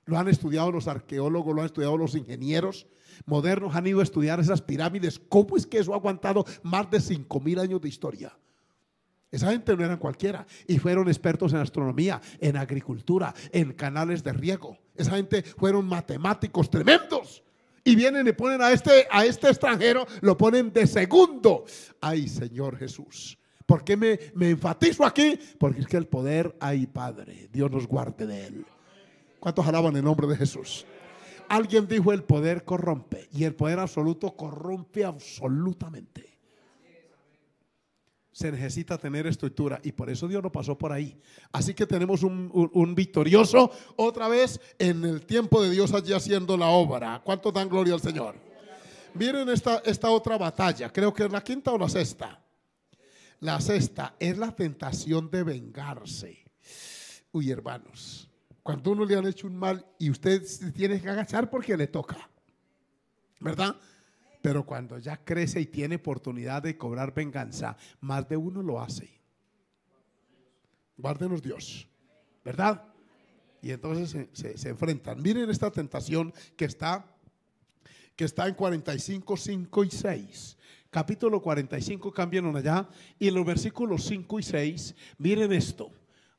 Lo han estudiado los arqueólogos, lo han estudiado los ingenieros modernos, han ido a estudiar esas pirámides. ¿Cómo es que eso ha aguantado más de 5.000 años de historia? Esa gente no eran cualquiera y fueron expertos en astronomía, en agricultura, en canales de riego. Esa gente fueron matemáticos tremendos. Y vienen y ponen a este, a este extranjero, lo ponen de segundo. Ay, Señor Jesús. ¿Por qué me, me enfatizo aquí? Porque es que el poder hay, Padre. Dios nos guarde de él. ¿Cuántos alaban el nombre de Jesús? Alguien dijo el poder corrompe y el poder absoluto corrompe absolutamente. Se necesita tener estructura y por eso Dios no pasó por ahí. Así que tenemos un, victorioso otra vez en el tiempo de Dios allí haciendo la obra. ¿Cuántos dan gloria al Señor? Miren esta, esta otra batalla, creo que es la quinta o la sexta. La sexta es la tentación de vengarse. Uy, hermanos. Cuando uno le han hecho un mal y usted se tiene que agachar porque le toca, ¿verdad? Pero cuando ya crece y tiene oportunidad de cobrar venganza, más de uno lo hace. Guárdenos Dios, ¿verdad? Y entonces se, enfrentan. Miren esta tentación que está, que está en 45, 5 y 6 capítulo 45, cambiaron allá, y en los versículos 5 y 6, miren esto,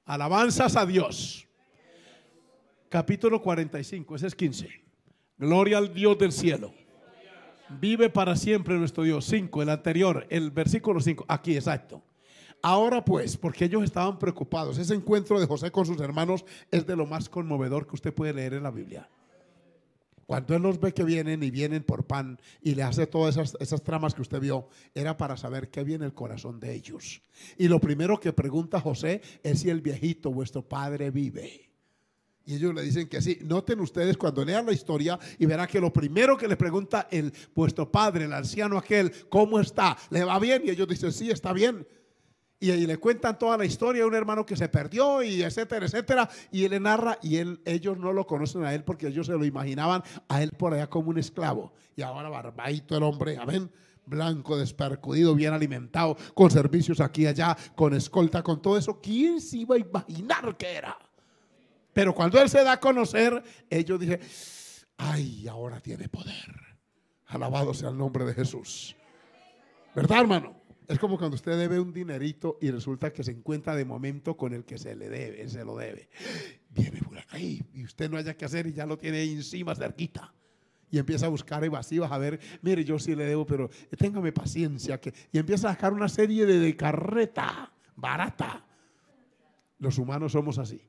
alabanzas a Dios capítulo 45, ese es 15. Gloria al Dios del cielo. Vive para siempre nuestro Dios. 5, el anterior, el versículo 5, aquí exacto. Ahora pues, porque ellos estaban preocupados, ese encuentro de José con sus hermanos es de lo más conmovedor que usted puede leer en la Biblia. Cuando él los ve que vienen y vienen por pan y le hace todas esas, tramas que usted vio, era para saber qué viene el corazón de ellos. Y lo primero que pregunta José es si el viejito, vuestro padre, vive. Y ellos le dicen que sí. Noten ustedes cuando lean la historia y verán que lo primero que le pregunta el vuestro padre, el anciano aquel, ¿cómo está? ¿Le va bien? Y ellos dicen, sí, está bien. Y, ahí le cuentan toda la historia de un hermano que se perdió y etcétera, etcétera. Y él le narra y él, ellos no lo conocen a él porque ellos se lo imaginaban a él por allá como un esclavo. Y ahora barbaito el hombre, amén blanco, despercudido, bien alimentado, con servicios aquí y allá, con escolta, con todo eso. ¿Quién se iba a imaginar que era? Pero cuando Él se da a conocer, ellos eh, dicen, ay, ahora tiene poder. Alabado sea el nombre de Jesús. ¿Verdad, hermano? Es como cuando usted debe un dinerito y resulta que se encuentra de momento con el que se le debe, se lo debe. Viene por acá y usted no haya que hacer y ya lo tiene encima, cerquita. Y empieza a buscar evasivas, a ver, mire, yo sí le debo, pero téngame paciencia. Que, y empieza a sacar una serie de carreta barata. Los humanos somos así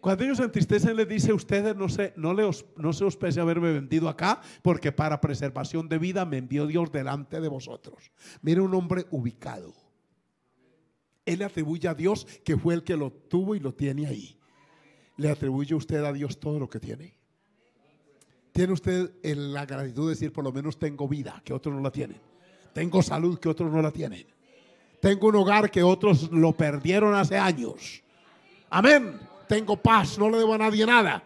cuando ellos se entristecen, les dice, ustedes no se, no, le no se os pese haberme vendido acá, porque para preservación de vida me envió Dios delante de vosotros. Mire un hombre ubicado. Él le atribuye a Dios que fue el que lo tuvo y lo tiene ahí. Le atribuye usted a Dios todo lo que tiene. Tiene usted la gratitud de decir, por lo menos tengo vida, que otros no la tienen. Tengo salud, que otros no la tienen. Tengo un hogar que otros lo perdieron hace años. Amén tengo paz, no le debo a nadie nada.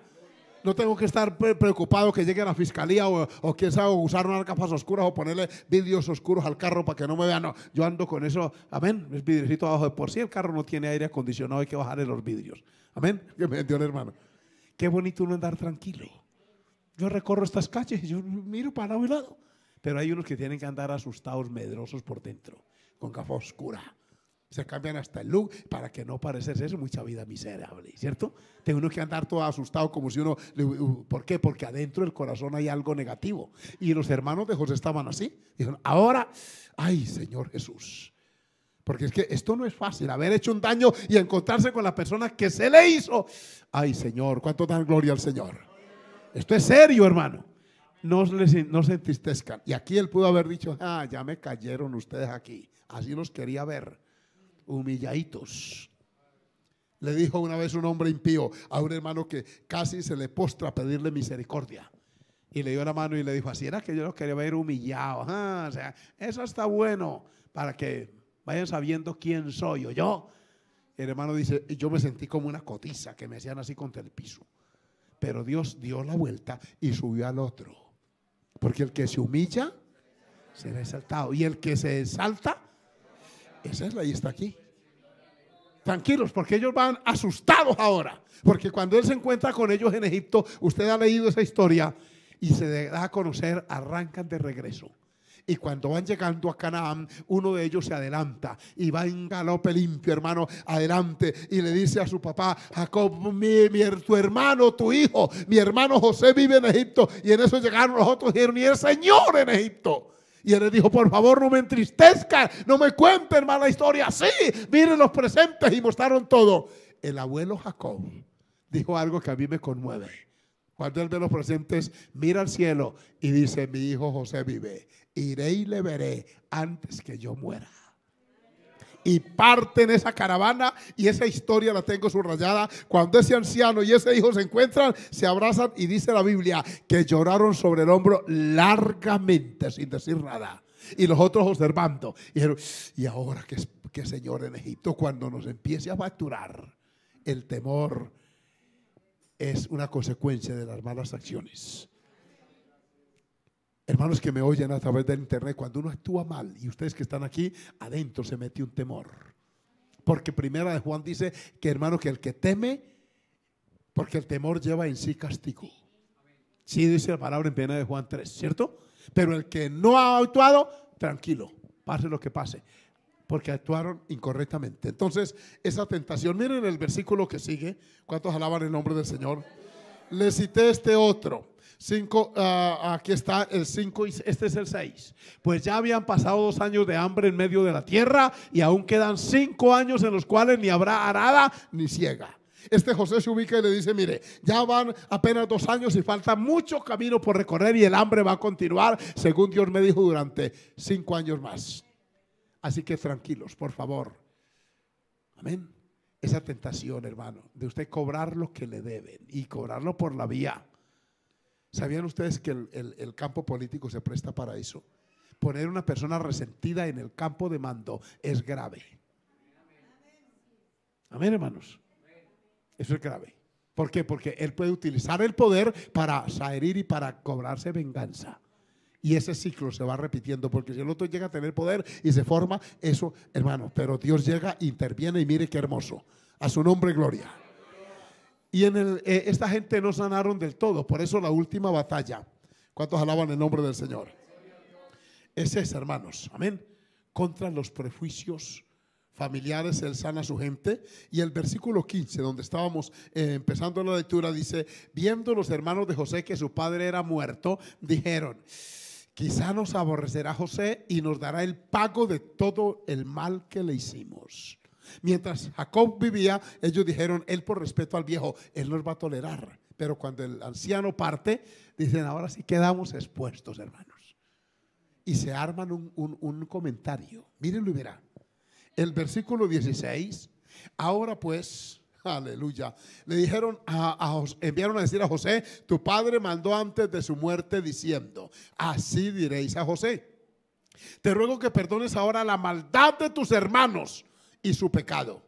No tengo que estar preocupado que llegue a la fiscalía o, quién sabe, usar unas gafas oscuras o ponerle vidrios oscuros al carro para que no me vean. No, yo ando con eso, amén, Es vidriocito abajo de por si sí, el carro no tiene aire acondicionado, hay que bajarle los vidrios. Amén, que me entiende, hermano. Qué bonito uno andar tranquilo. Yo recorro estas calles, yo miro para lado y lado. Pero hay unos que tienen que andar asustados, medrosos por dentro, con gafas oscura. Se cambian hasta el look para que no parecerse. eso, mucha vida miserable, ¿cierto? Tengo uno que andar todo asustado como si uno... Uh, ¿Por qué? Porque adentro del corazón hay algo negativo. Y los hermanos de José estaban así. Dijeron, ahora, ay Señor Jesús. Porque es que esto no es fácil, haber hecho un daño y encontrarse con la persona que se le hizo. Ay Señor, ¿cuánto dan gloria al Señor? Esto es serio, hermano. No, les, no, se entristezcan. Y aquí él pudo haber dicho, ah, ya me cayeron ustedes aquí. Así los quería ver humilladitos. Le dijo una vez un hombre impío a un hermano que casi se le postra a pedirle misericordia. Y le dio la mano y le dijo, así era que yo los quería ver humillado ah, o sea, eso está bueno para que vayan sabiendo quién soy o yo. El hermano dice, yo me sentí como una cotiza que me hacían así contra el piso. Pero Dios dio la vuelta y subió al otro. Porque el que se humilla será exaltado. Y el que se exalta, esa es la y está aquí. Tranquilos, porque ellos van asustados ahora. Porque cuando Él se encuentra con ellos en Egipto, usted ha leído esa historia y se da a conocer, arrancan de regreso. Y cuando van llegando a Canaán, uno de ellos se adelanta y va en galope limpio, hermano, adelante. Y le dice a su papá, Jacob, mi, mi, tu hermano, tu hijo, mi hermano José vive en Egipto. Y en eso llegaron los otros y dijeron, y el Señor en Egipto. Y él le dijo, por favor, no me entristezca, no me cuenten mala historia. Sí, miren los presentes y mostraron todo. El abuelo Jacob dijo algo que a mí me conmueve. Cuando él ve los presentes, mira al cielo y dice, mi hijo José vive. Iré y le veré antes que yo muera y parten esa caravana y esa historia la tengo subrayada. Cuando ese anciano y ese hijo se encuentran, se abrazan y dice la Biblia que lloraron sobre el hombro largamente sin decir nada. Y los otros observando. Y dijeron, y ahora que, que Señor en Egipto, cuando nos empiece a facturar el temor, es una consecuencia de las malas acciones. Hermanos que me oyen a través del internet, cuando uno actúa mal y ustedes que están aquí, adentro se mete un temor. Porque primera de Juan dice que hermano que el que teme, porque el temor lleva en sí castigo. Sí dice la palabra en pena de Juan 3, ¿cierto? Pero el que no ha actuado, tranquilo, pase lo que pase, porque actuaron incorrectamente. Entonces, esa tentación, miren el versículo que sigue, ¿cuántos alaban el nombre del Señor? Le cité este otro, Cinco, ah, aquí está el 5 y este es el 6. Pues ya habían pasado dos años de hambre en medio de la tierra y aún quedan cinco años en los cuales ni habrá arada ni ciega. Este José se ubica y le dice, mire, ya van apenas dos años y falta mucho camino por recorrer y el hambre va a continuar, según Dios me dijo, durante cinco años más. Así que tranquilos, por favor. Amén. Esa tentación, hermano, de usted cobrar lo que le deben y cobrarlo por la vía ¿Sabían ustedes que el, campo político se presta para eso? Poner una persona resentida en el campo de mando es grave. Amén, hermanos. Eso es grave. ¿Por qué? Porque él puede utilizar el poder para saherir y para cobrarse venganza. Y ese ciclo se va repitiendo, porque si el otro llega a tener poder y se forma, eso, hermano, pero Dios llega, interviene y mire qué hermoso. A su nombre, gloria. Y en el, eh, esta gente no sanaron del todo. Por eso la última batalla. ¿Cuántos alaban el nombre del Señor? Ese Es hermanos. Amén. Contra los prejuicios familiares, Él sana a su gente. Y el versículo 15, donde estábamos eh, empezando la lectura, dice, viendo los hermanos de José que su padre era muerto, dijeron, quizá nos aborrecerá José y nos dará el pago de todo el mal que le hicimos. Mientras Jacob vivía, ellos dijeron, él por respeto al viejo, él nos va a tolerar. Pero cuando el anciano parte, dicen, ahora sí quedamos expuestos, hermanos. Y se arman un, comentario. Mírenlo y verán. El versículo 16, ahora pues, Aleluya. Le dijeron a, a, enviaron a decir a José, tu padre mandó antes de su muerte diciendo, así diréis a José, te ruego que perdones ahora la maldad de tus hermanos, y su pecado,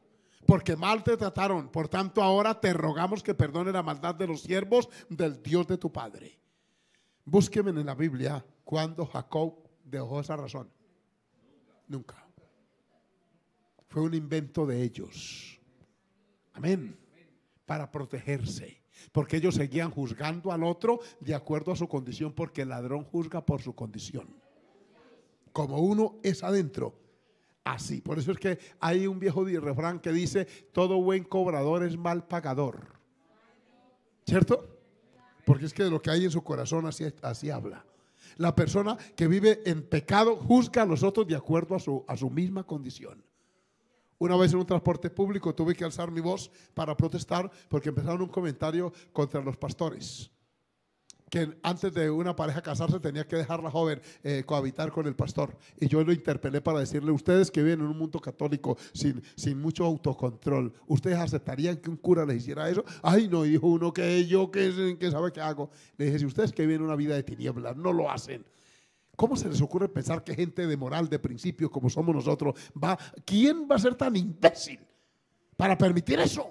porque mal te trataron. Por tanto, ahora te rogamos que perdone la maldad de los siervos del Dios de tu Padre. Búsqueme en la Biblia cuando Jacob dejó esa razón. Nunca. Fue un invento de ellos. Amén. Para protegerse. Porque ellos seguían juzgando al otro de acuerdo a su condición, porque el ladrón juzga por su condición. Como uno es adentro, así. Por eso es que hay un viejo refrán que dice, todo buen cobrador es mal pagador. ¿Cierto? Porque es que de lo que hay en su corazón así, así habla. La persona que vive en pecado juzga a los otros de acuerdo a su, a su misma condición. Una vez en un transporte público tuve que alzar mi voz para protestar porque empezaron un comentario contra los pastores que antes de una pareja casarse tenía que dejar la joven eh, cohabitar con el pastor. Y yo lo interpelé para decirle, ustedes que viven en un mundo católico sin, sin mucho autocontrol, ¿ustedes aceptarían que un cura les hiciera eso? Ay, no, dijo uno que yo, que, que sabe qué hago. Le dije, si ustedes que viven una vida de tinieblas, no lo hacen. ¿Cómo se les ocurre pensar que gente de moral, de principio, como somos nosotros, va, ¿quién va a ser tan imbécil para permitir eso?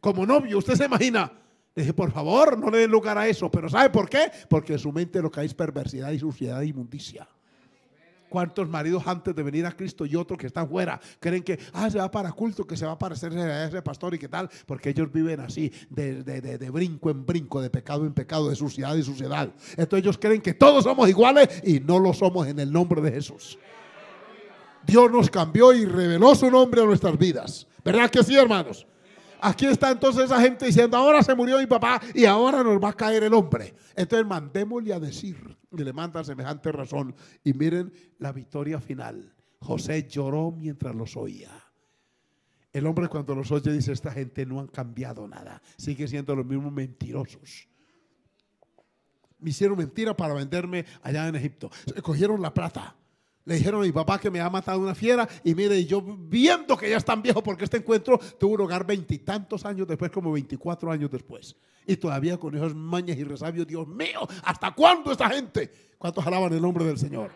Como novio, usted se imagina, le dije, por favor, no le den lugar a eso. Pero ¿sabe por qué? Porque en su mente lo que hay es perversidad y suciedad y e inmundicia. ¿Cuántos maridos antes de venir a Cristo y otros que están fuera creen que, ah, se va para culto, que se va a ser ese pastor y qué tal? Porque ellos viven así, de, brinco en brinco, de pecado en pecado, de suciedad y suciedad. Entonces ellos creen que todos somos iguales y no lo somos en el nombre de Jesús. Dios nos cambió y reveló su nombre a nuestras vidas. ¿Verdad que sí, hermanos? Aquí está entonces esa gente diciendo, ahora se murió mi papá y ahora nos va a caer el hombre. Entonces mandémosle a decir, y le manda semejante razón. Y miren la victoria final. José lloró mientras los oía. El hombre cuando los oye dice, esta gente no han cambiado nada, sigue siendo los mismos mentirosos. Me hicieron mentira para venderme allá en Egipto. Cogieron la plata, le dijeron a mi papá que me ha matado una fiera y mire, yo viendo que ya están viejo porque este encuentro tuvo lugar veintitantos años después, como 24 años después. Y todavía con esas mañas y resabios, Dios mío, ¿hasta cuándo esta gente? ¿Cuántos alaban el nombre del Señor?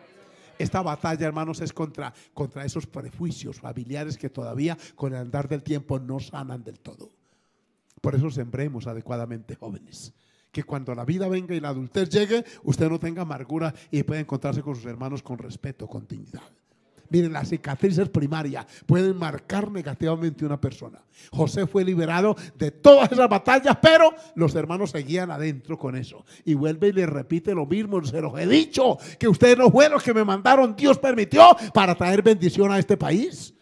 Esta batalla, hermanos, es contra, contra esos prejuicios familiares que todavía con el andar del tiempo no sanan del todo. Por eso sembremos adecuadamente, jóvenes. Que cuando la vida venga y la adultez llegue, usted no tenga amargura y pueda encontrarse con sus hermanos con respeto, con dignidad. Miren, las cicatrices primarias pueden marcar negativamente a una persona. José fue liberado de todas esas batallas, pero los hermanos seguían adentro con eso. Y vuelve y le repite lo mismo, se los he dicho, que ustedes no fueron los que me mandaron, Dios permitió para traer bendición a este país.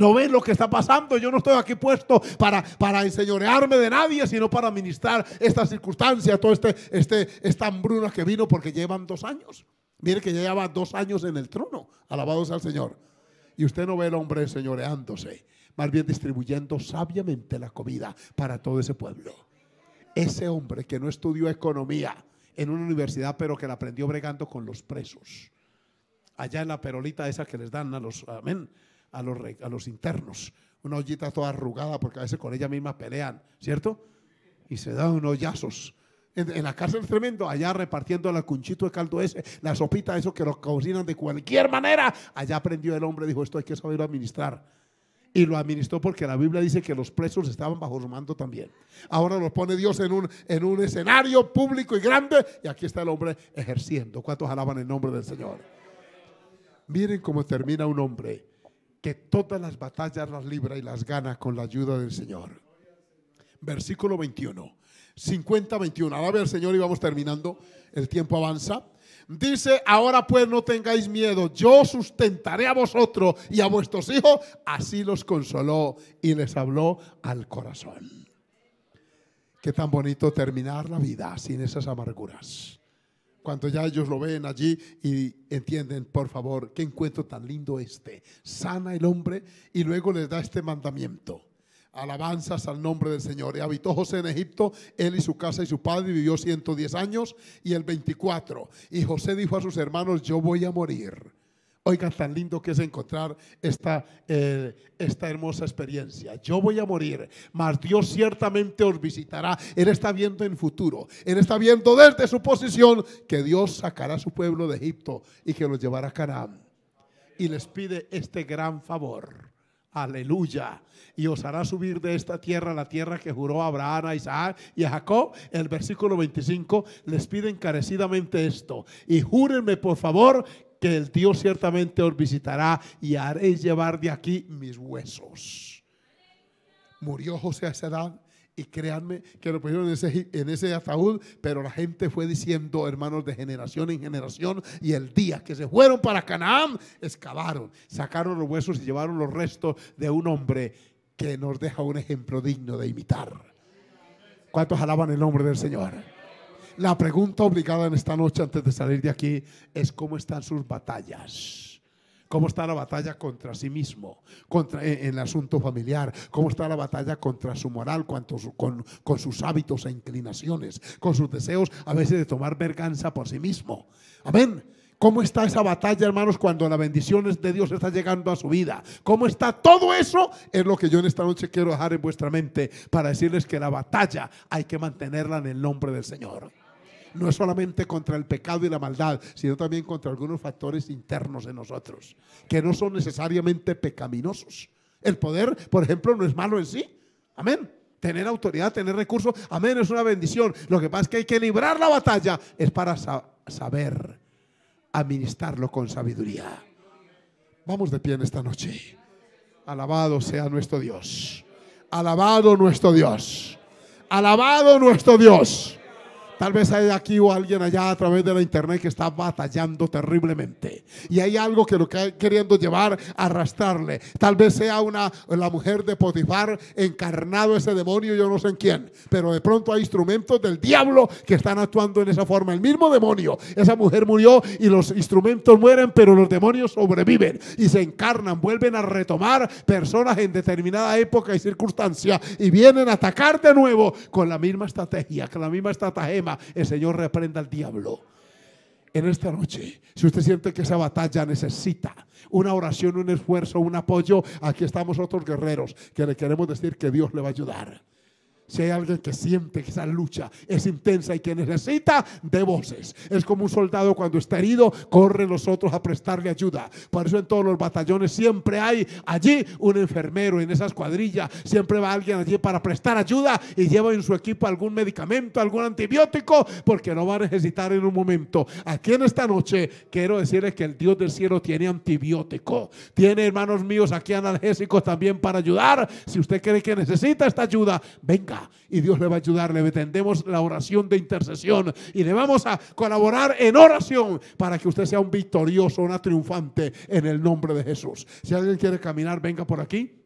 No ven lo que está pasando. Yo no estoy aquí puesto para, para enseñorearme de nadie, sino para administrar esta circunstancia, toda este, este, esta hambruna que vino porque llevan dos años. Mire que llevaba dos años en el trono. Alabados al Señor. Y usted no ve el hombre señoreándose, más bien distribuyendo sabiamente la comida para todo ese pueblo. Ese hombre que no estudió economía en una universidad, pero que la aprendió bregando con los presos. Allá en la perolita esa que les dan a los, amén, a los, a los internos. Una ollita toda arrugada porque a veces con ella misma pelean, ¿cierto? Y se dan unos yazos. En, la cárcel tremendo, allá repartiendo la cunchito de caldo ese, la sopita, eso que lo cocinan de cualquier manera. Allá aprendió el hombre, dijo, esto hay que saberlo administrar. Y lo administró porque la Biblia dice que los presos estaban bajo su mando también. Ahora lo pone Dios en un, en un escenario público y grande. Y aquí está el hombre ejerciendo. ¿Cuántos alaban el nombre del Señor? Miren cómo termina un hombre que todas las batallas las libra y las gana con la ayuda del Señor. Versículo 21. 50, 21. Alabe al Señor y vamos terminando. El tiempo avanza. Dice, ahora pues no tengáis miedo, yo sustentaré a vosotros y a vuestros hijos. Así los consoló y les habló al corazón. Qué tan bonito terminar la vida sin esas amarguras. Cuando ya ellos lo ven allí y entienden, por favor, qué encuentro tan lindo este. Sana el hombre y luego les da este mandamiento. Alabanzas al nombre del Señor. Y habitó José en Egipto, él y su casa y su padre, vivió 110 años y el 24. Y José dijo a sus hermanos, yo voy a morir Oigan, tan lindo que es encontrar esta, eh, esta hermosa experiencia. Yo voy a morir, mas Dios ciertamente os visitará. Él está viendo en futuro. Él está viendo desde su posición que Dios sacará a su pueblo de Egipto y que los llevará a Canaán. Y les pide este gran favor. Aleluya. Y os hará subir de esta tierra la tierra que juró a Abraham, a Isaac y a Jacob. El versículo 25 les pide encarecidamente esto. Y júrenme por favor que el Dios ciertamente os visitará y haréis llevar de aquí mis huesos. Murió José a esa edad y créanme que lo pusieron en ese, ese ataúd, pero la gente fue diciendo, hermanos, de generación en generación, y el día que se fueron para Canaán, excavaron, sacaron los huesos y llevaron los restos de un hombre que nos deja un ejemplo digno de imitar. ¿Cuántos alaban el nombre del Señor? La pregunta obligada en esta noche antes de salir de aquí es cómo están sus batallas cómo está la batalla contra sí mismo, contra, eh, en, el asunto familiar, cómo está la batalla contra su moral, con, con, sus hábitos e inclinaciones, con sus deseos a veces de tomar verganza por sí mismo. Amén. ¿Cómo está esa batalla, hermanos, cuando la bendición de Dios está llegando a su vida? ¿Cómo está todo eso? Es lo que yo en esta noche quiero dejar en vuestra mente para decirles que la batalla hay que mantenerla en el nombre del Señor no es solamente contra el pecado y la maldad, sino también contra algunos factores internos de nosotros, que no son necesariamente pecaminosos. El poder, por ejemplo, no es malo en sí. Amén. Tener autoridad, tener recursos, amén, es una bendición. Lo que pasa es que hay que librar la batalla, es para saber administrarlo con sabiduría. Vamos de pie en esta noche. Alabado sea nuestro Dios. Alabado nuestro Dios. Alabado nuestro Dios. Tal vez hay aquí o alguien allá a través de la internet que está batallando terriblemente. Y hay algo que lo está queriendo llevar a arrastrarle. Tal vez sea una, la mujer de Potifar encarnado ese demonio, yo no sé en quién. Pero de pronto hay instrumentos del diablo que están actuando en esa forma. El mismo demonio. Esa mujer murió y los instrumentos mueren, pero los demonios sobreviven y se encarnan, vuelven a retomar personas en determinada época y circunstancia y vienen a atacar de nuevo con la misma estrategia, con la misma estratagema el Señor reprenda al diablo. En esta noche, si usted siente que esa batalla necesita una oración, un esfuerzo, un apoyo, aquí estamos otros guerreros que le queremos decir que Dios le va a ayudar. Si hay alguien que siente que esa lucha es intensa y que necesita de voces. Es como un soldado cuando está herido, corre los otros a prestarle ayuda. Por eso en todos los batallones siempre hay allí un enfermero en esas cuadrillas. Siempre va alguien allí para prestar ayuda y lleva en su equipo algún medicamento, algún antibiótico, porque lo va a necesitar en un momento. Aquí en esta noche quiero decirles que el Dios del cielo tiene antibiótico. Tiene, hermanos míos, aquí analgésicos también para ayudar. Si usted cree que necesita esta ayuda, venga y Dios le va a ayudar. Le tendemos la oración de intercesión y le vamos a colaborar en oración para que usted sea un victorioso, una triunfante en el nombre de Jesús. Si alguien quiere caminar, venga por aquí.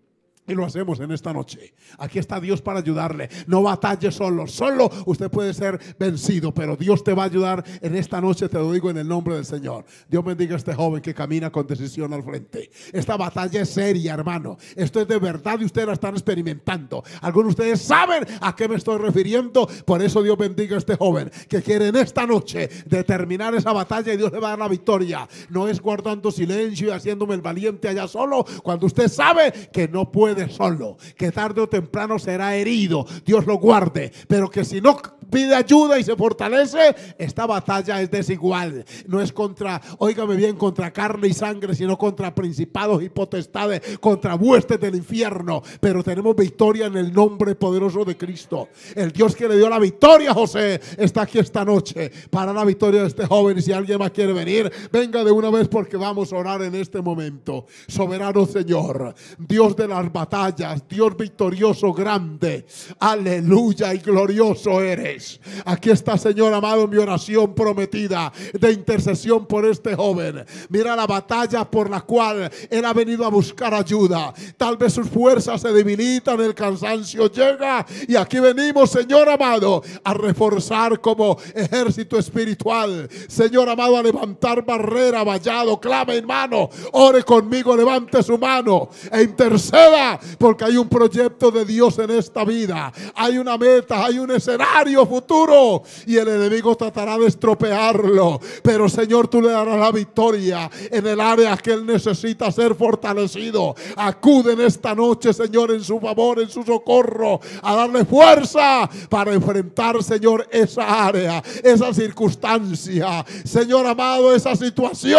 Y lo hacemos en esta noche. Aquí está Dios para ayudarle. No batalle solo. Solo usted puede ser vencido, pero Dios te va a ayudar en esta noche, te lo digo en el nombre del Señor. Dios bendiga a este joven que camina con decisión al frente. Esta batalla es seria, hermano. Esto es de verdad y ustedes la están experimentando. Algunos de ustedes saben a qué me estoy refiriendo. Por eso Dios bendiga a este joven que quiere en esta noche determinar esa batalla y Dios le va a dar la victoria. No es guardando silencio y haciéndome el valiente allá solo cuando usted sabe que no puede solo, que tarde o temprano será herido, Dios lo guarde, pero que si no pide ayuda y se fortalece, esta batalla es desigual. No es contra, óigame bien, contra carne y sangre, sino contra principados y potestades, contra huestes del infierno. Pero tenemos victoria en el nombre poderoso de Cristo. El Dios que le dio la victoria José está aquí esta noche para la victoria de este joven. Y si alguien más quiere venir, venga de una vez porque vamos a orar en este momento. Soberano Señor, Dios de las batallas batallas. Dios victorioso, grande. Aleluya y glorioso eres. Aquí está, Señor amado, mi oración prometida de intercesión por este joven. Mira la batalla por la cual él ha venido a buscar ayuda. Tal vez sus fuerzas se debilitan, el cansancio llega. Y aquí venimos, Señor amado, a reforzar como ejército espiritual. Señor amado, a levantar barrera, vallado, clave en mano. Ore conmigo, levante su mano e interceda porque hay un proyecto de Dios en esta vida. Hay una meta, hay un escenario futuro y el enemigo tratará de estropearlo. Pero Señor, tú le darás la victoria en el área que él necesita ser fortalecido. Acude en esta noche, Señor, en su favor, en su socorro, a darle fuerza para enfrentar, Señor, esa área, esa circunstancia. Señor amado, esa situación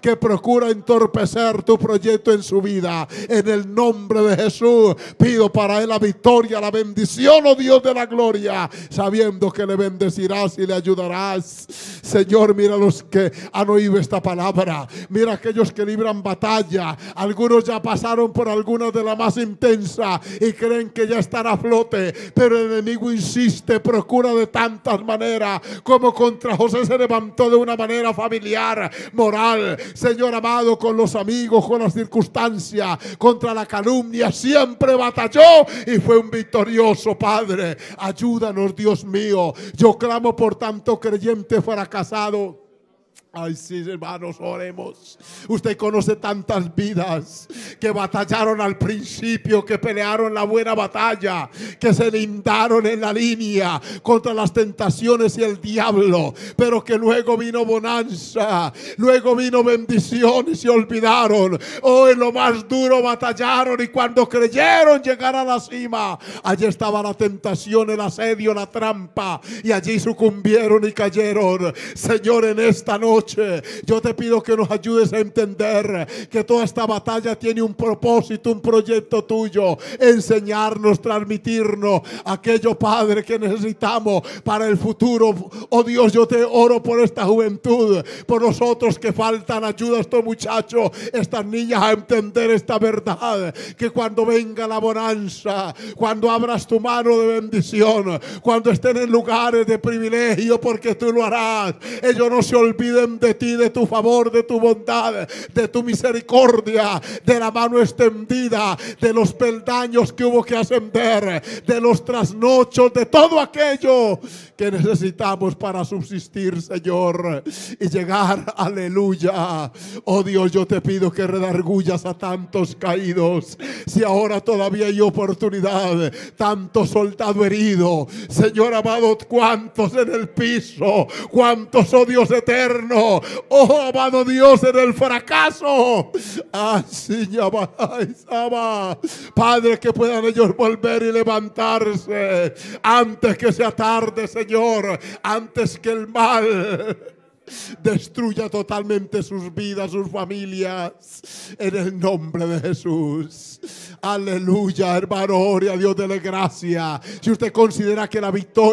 que procura entorpecer tu proyecto en su vida. En el nombre de de Jesús. Pido para él la victoria, la bendición, oh Dios de la gloria, sabiendo que le bendecirás y le ayudarás. Señor, mira los que han oído esta palabra. Mira aquellos que libran batalla. Algunos ya pasaron por alguna de las más intensas y creen que ya estará a flote, pero el enemigo insiste, procura de tantas maneras como contra José se levantó de una manera familiar, moral. Señor amado, con los amigos, con las circunstancias, contra la calumnia siempre batalló y fue un victorioso Padre. Ayúdanos, Dios mío. Yo clamo por tanto creyente fracasado Ay, sí, hermanos, oremos. Usted conoce tantas vidas que batallaron al principio, que pelearon la buena batalla, que se lindaron en la línea contra las tentaciones y el diablo, pero que luego vino bonanza, luego vino bendición y se olvidaron. Oh, en lo más duro batallaron y cuando creyeron llegar a la cima, allí estaba la tentación, el asedio, la trampa y allí sucumbieron y cayeron. Señor, en esta noche yo te pido que nos ayudes a entender que toda esta batalla tiene un propósito, un proyecto tuyo. Enseñarnos, transmitirnos aquello, Padre, que necesitamos para el futuro. Oh Dios, yo te oro por esta juventud, por nosotros que faltan. Ayuda a estos muchachos, estas niñas a entender esta verdad. Que cuando venga la bonanza, cuando abras tu mano de bendición, cuando estén en lugares de privilegio, porque tú lo harás, ellos no se olviden de ti, de tu favor, de tu bondad, de tu misericordia, de la mano extendida, de los peldaños que hubo que ascender, de los trasnochos, de todo aquello que necesitamos para subsistir, Señor, y llegar, aleluya. Oh Dios, yo te pido que redargullas a tantos caídos. Si ahora todavía hay oportunidad, tanto soldado herido, Señor amado, cuántos en el piso, cuántos, oh Dios eterno, Oh, amado Dios, en el fracaso. Así ah, llama. Padre, que puedan ellos volver y levantarse antes que sea tarde, Señor, antes que el mal destruya totalmente sus vidas, sus familias, en el nombre de Jesús. Aleluya, hermano, Y a Dios, la gracia. Si usted considera que la victoria...